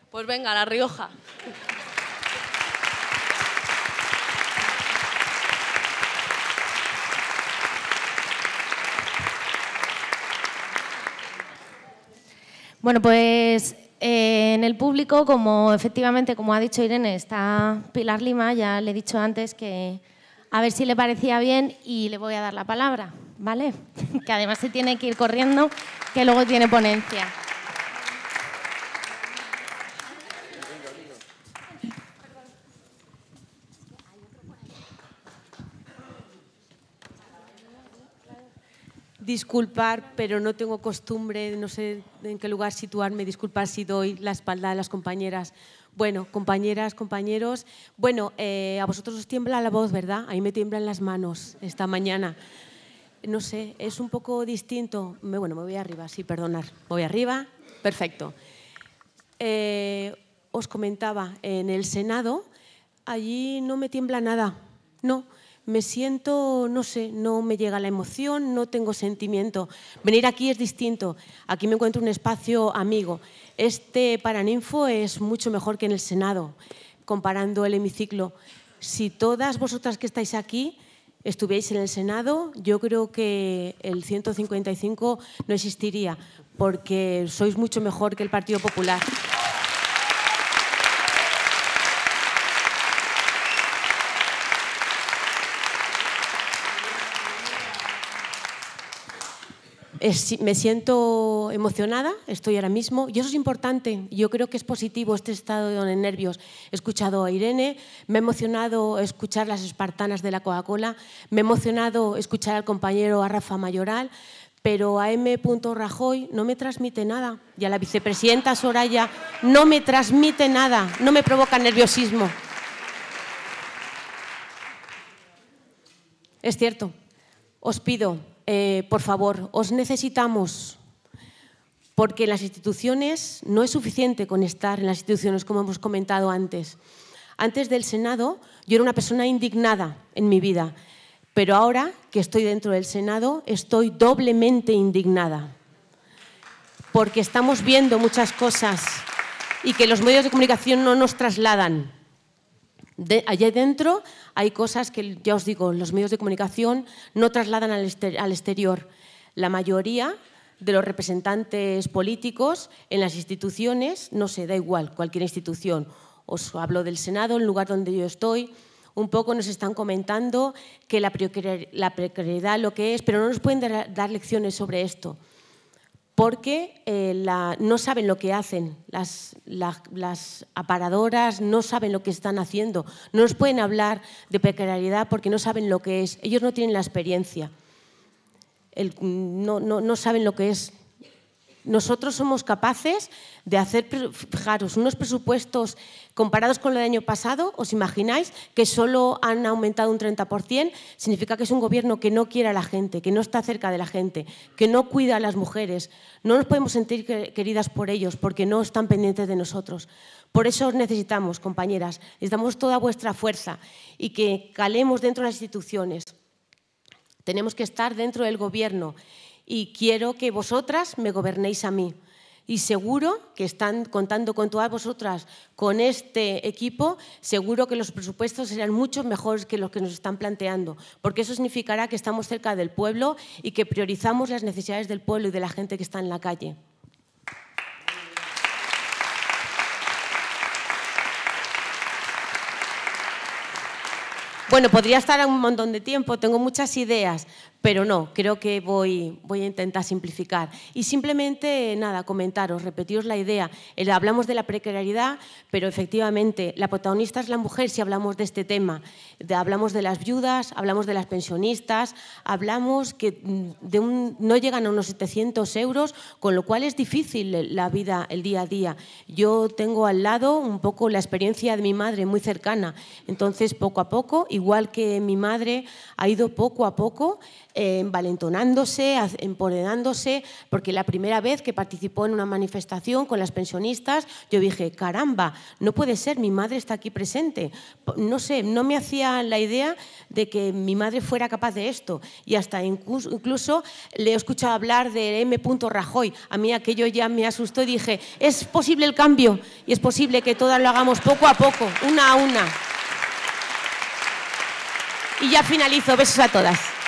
[SPEAKER 11] Pues venga, La Rioja.
[SPEAKER 3] Bueno, pues eh, en el público, como efectivamente, como ha dicho Irene, está Pilar Lima, ya le he dicho antes que a ver si le parecía bien y le voy a dar la palabra, ¿vale? que además se tiene que ir corriendo, que luego tiene ponencia.
[SPEAKER 12] disculpar, pero no tengo costumbre, no sé en qué lugar situarme, disculpar si doy la espalda a las compañeras. Bueno, compañeras, compañeros, bueno, eh, a vosotros os tiembla la voz, ¿verdad? A mí me tiemblan las manos esta mañana. No sé, es un poco distinto. bueno, me voy arriba, sí, perdonar. voy arriba, perfecto. Eh, os comentaba, en el Senado, allí no me tiembla nada, no me siento, no sé, no me llega la emoción, no tengo sentimiento. Venir aquí es distinto, aquí me encuentro un espacio amigo. Este Paraninfo es mucho mejor que en el Senado, comparando el hemiciclo. Si todas vosotras que estáis aquí estuvierais en el Senado, yo creo que el 155 no existiría, porque sois mucho mejor que el Partido Popular. me siento emocionada, estoy ahora mismo, y eso es importante. Yo creo que es positivo este estado de nervios. He escuchado a Irene, me ha emocionado escuchar las espartanas de la Coca-Cola, me ha emocionado escuchar al compañero a Rafa Mayoral, pero a M. Rajoy no me transmite nada, y a la vicepresidenta Soraya no me transmite nada, no me provoca nerviosismo. Es cierto, os pido eh, por favor, os necesitamos, porque en las instituciones no es suficiente con estar en las instituciones, como hemos comentado antes. Antes del Senado yo era una persona indignada en mi vida, pero ahora que estoy dentro del Senado estoy doblemente indignada, porque estamos viendo muchas cosas y que los medios de comunicación no nos trasladan. De, allá dentro hay cosas que, ya os digo, los medios de comunicación no trasladan al, exterior. La mayoría de los representantes políticos en las instituciones, no sé, da igual, cualquier institución. Os hablo del Senado, el lugar donde yo estoy, un poco nos están comentando que la, precariedad lo que es, pero no nos pueden dar, lecciones sobre esto porque eh, no saben lo que hacen, las, aparadoras no saben lo que están haciendo, no nos pueden hablar de precariedad porque no saben lo que es, ellos no tienen la experiencia, no saben lo que es nosotros somos capaces de hacer, fijaros, unos presupuestos comparados con el año pasado, ¿os imagináis que solo han aumentado un 30%? Significa que es un gobierno que no quiere a la gente, que no está cerca de la gente, que no cuida a las mujeres. No nos podemos sentir queridas por ellos porque no están pendientes de nosotros. Por eso necesitamos, compañeras, necesitamos toda vuestra fuerza y que calemos dentro de las instituciones. Tenemos que estar dentro del gobierno y quiero que vosotras me gobernéis a mí. Y seguro que están contando con todas vosotras, con este equipo, seguro que los presupuestos serán mucho mejores que los que nos están planteando, porque eso significará que estamos cerca del pueblo y que priorizamos las necesidades del pueblo y de la gente que está en la calle. Bueno, podría estar un montón de tiempo, tengo muchas ideas, pero no, creo que voy, voy a intentar simplificar. Y simplemente, nada, comentaros, repetiros la idea. Hablamos de la precariedad, pero efectivamente la protagonista es la mujer si hablamos de este tema. hablamos de las viudas, hablamos de las pensionistas, hablamos que mm, de un, no llegan a unos 700 euros, con lo cual es difícil la vida, el día a día. Yo tengo al lado un poco la experiencia de mi madre muy cercana, entonces poco a poco igual que mi madre, ha ido poco a poco valentonándose, eh, envalentonándose, empoderándose, porque la primera vez que participó en una manifestación con las pensionistas, yo dije, caramba, no puede ser, mi madre está aquí presente. No sé, no me hacía la idea de que mi madre fuera capaz de esto. Y hasta incluso, incluso le he escuchado hablar de M. Rajoy. A mí aquello ya me asustó y dije, es posible el cambio y es posible que todas lo hagamos poco a poco, una a una. Y ya finalizo. Besos a todas.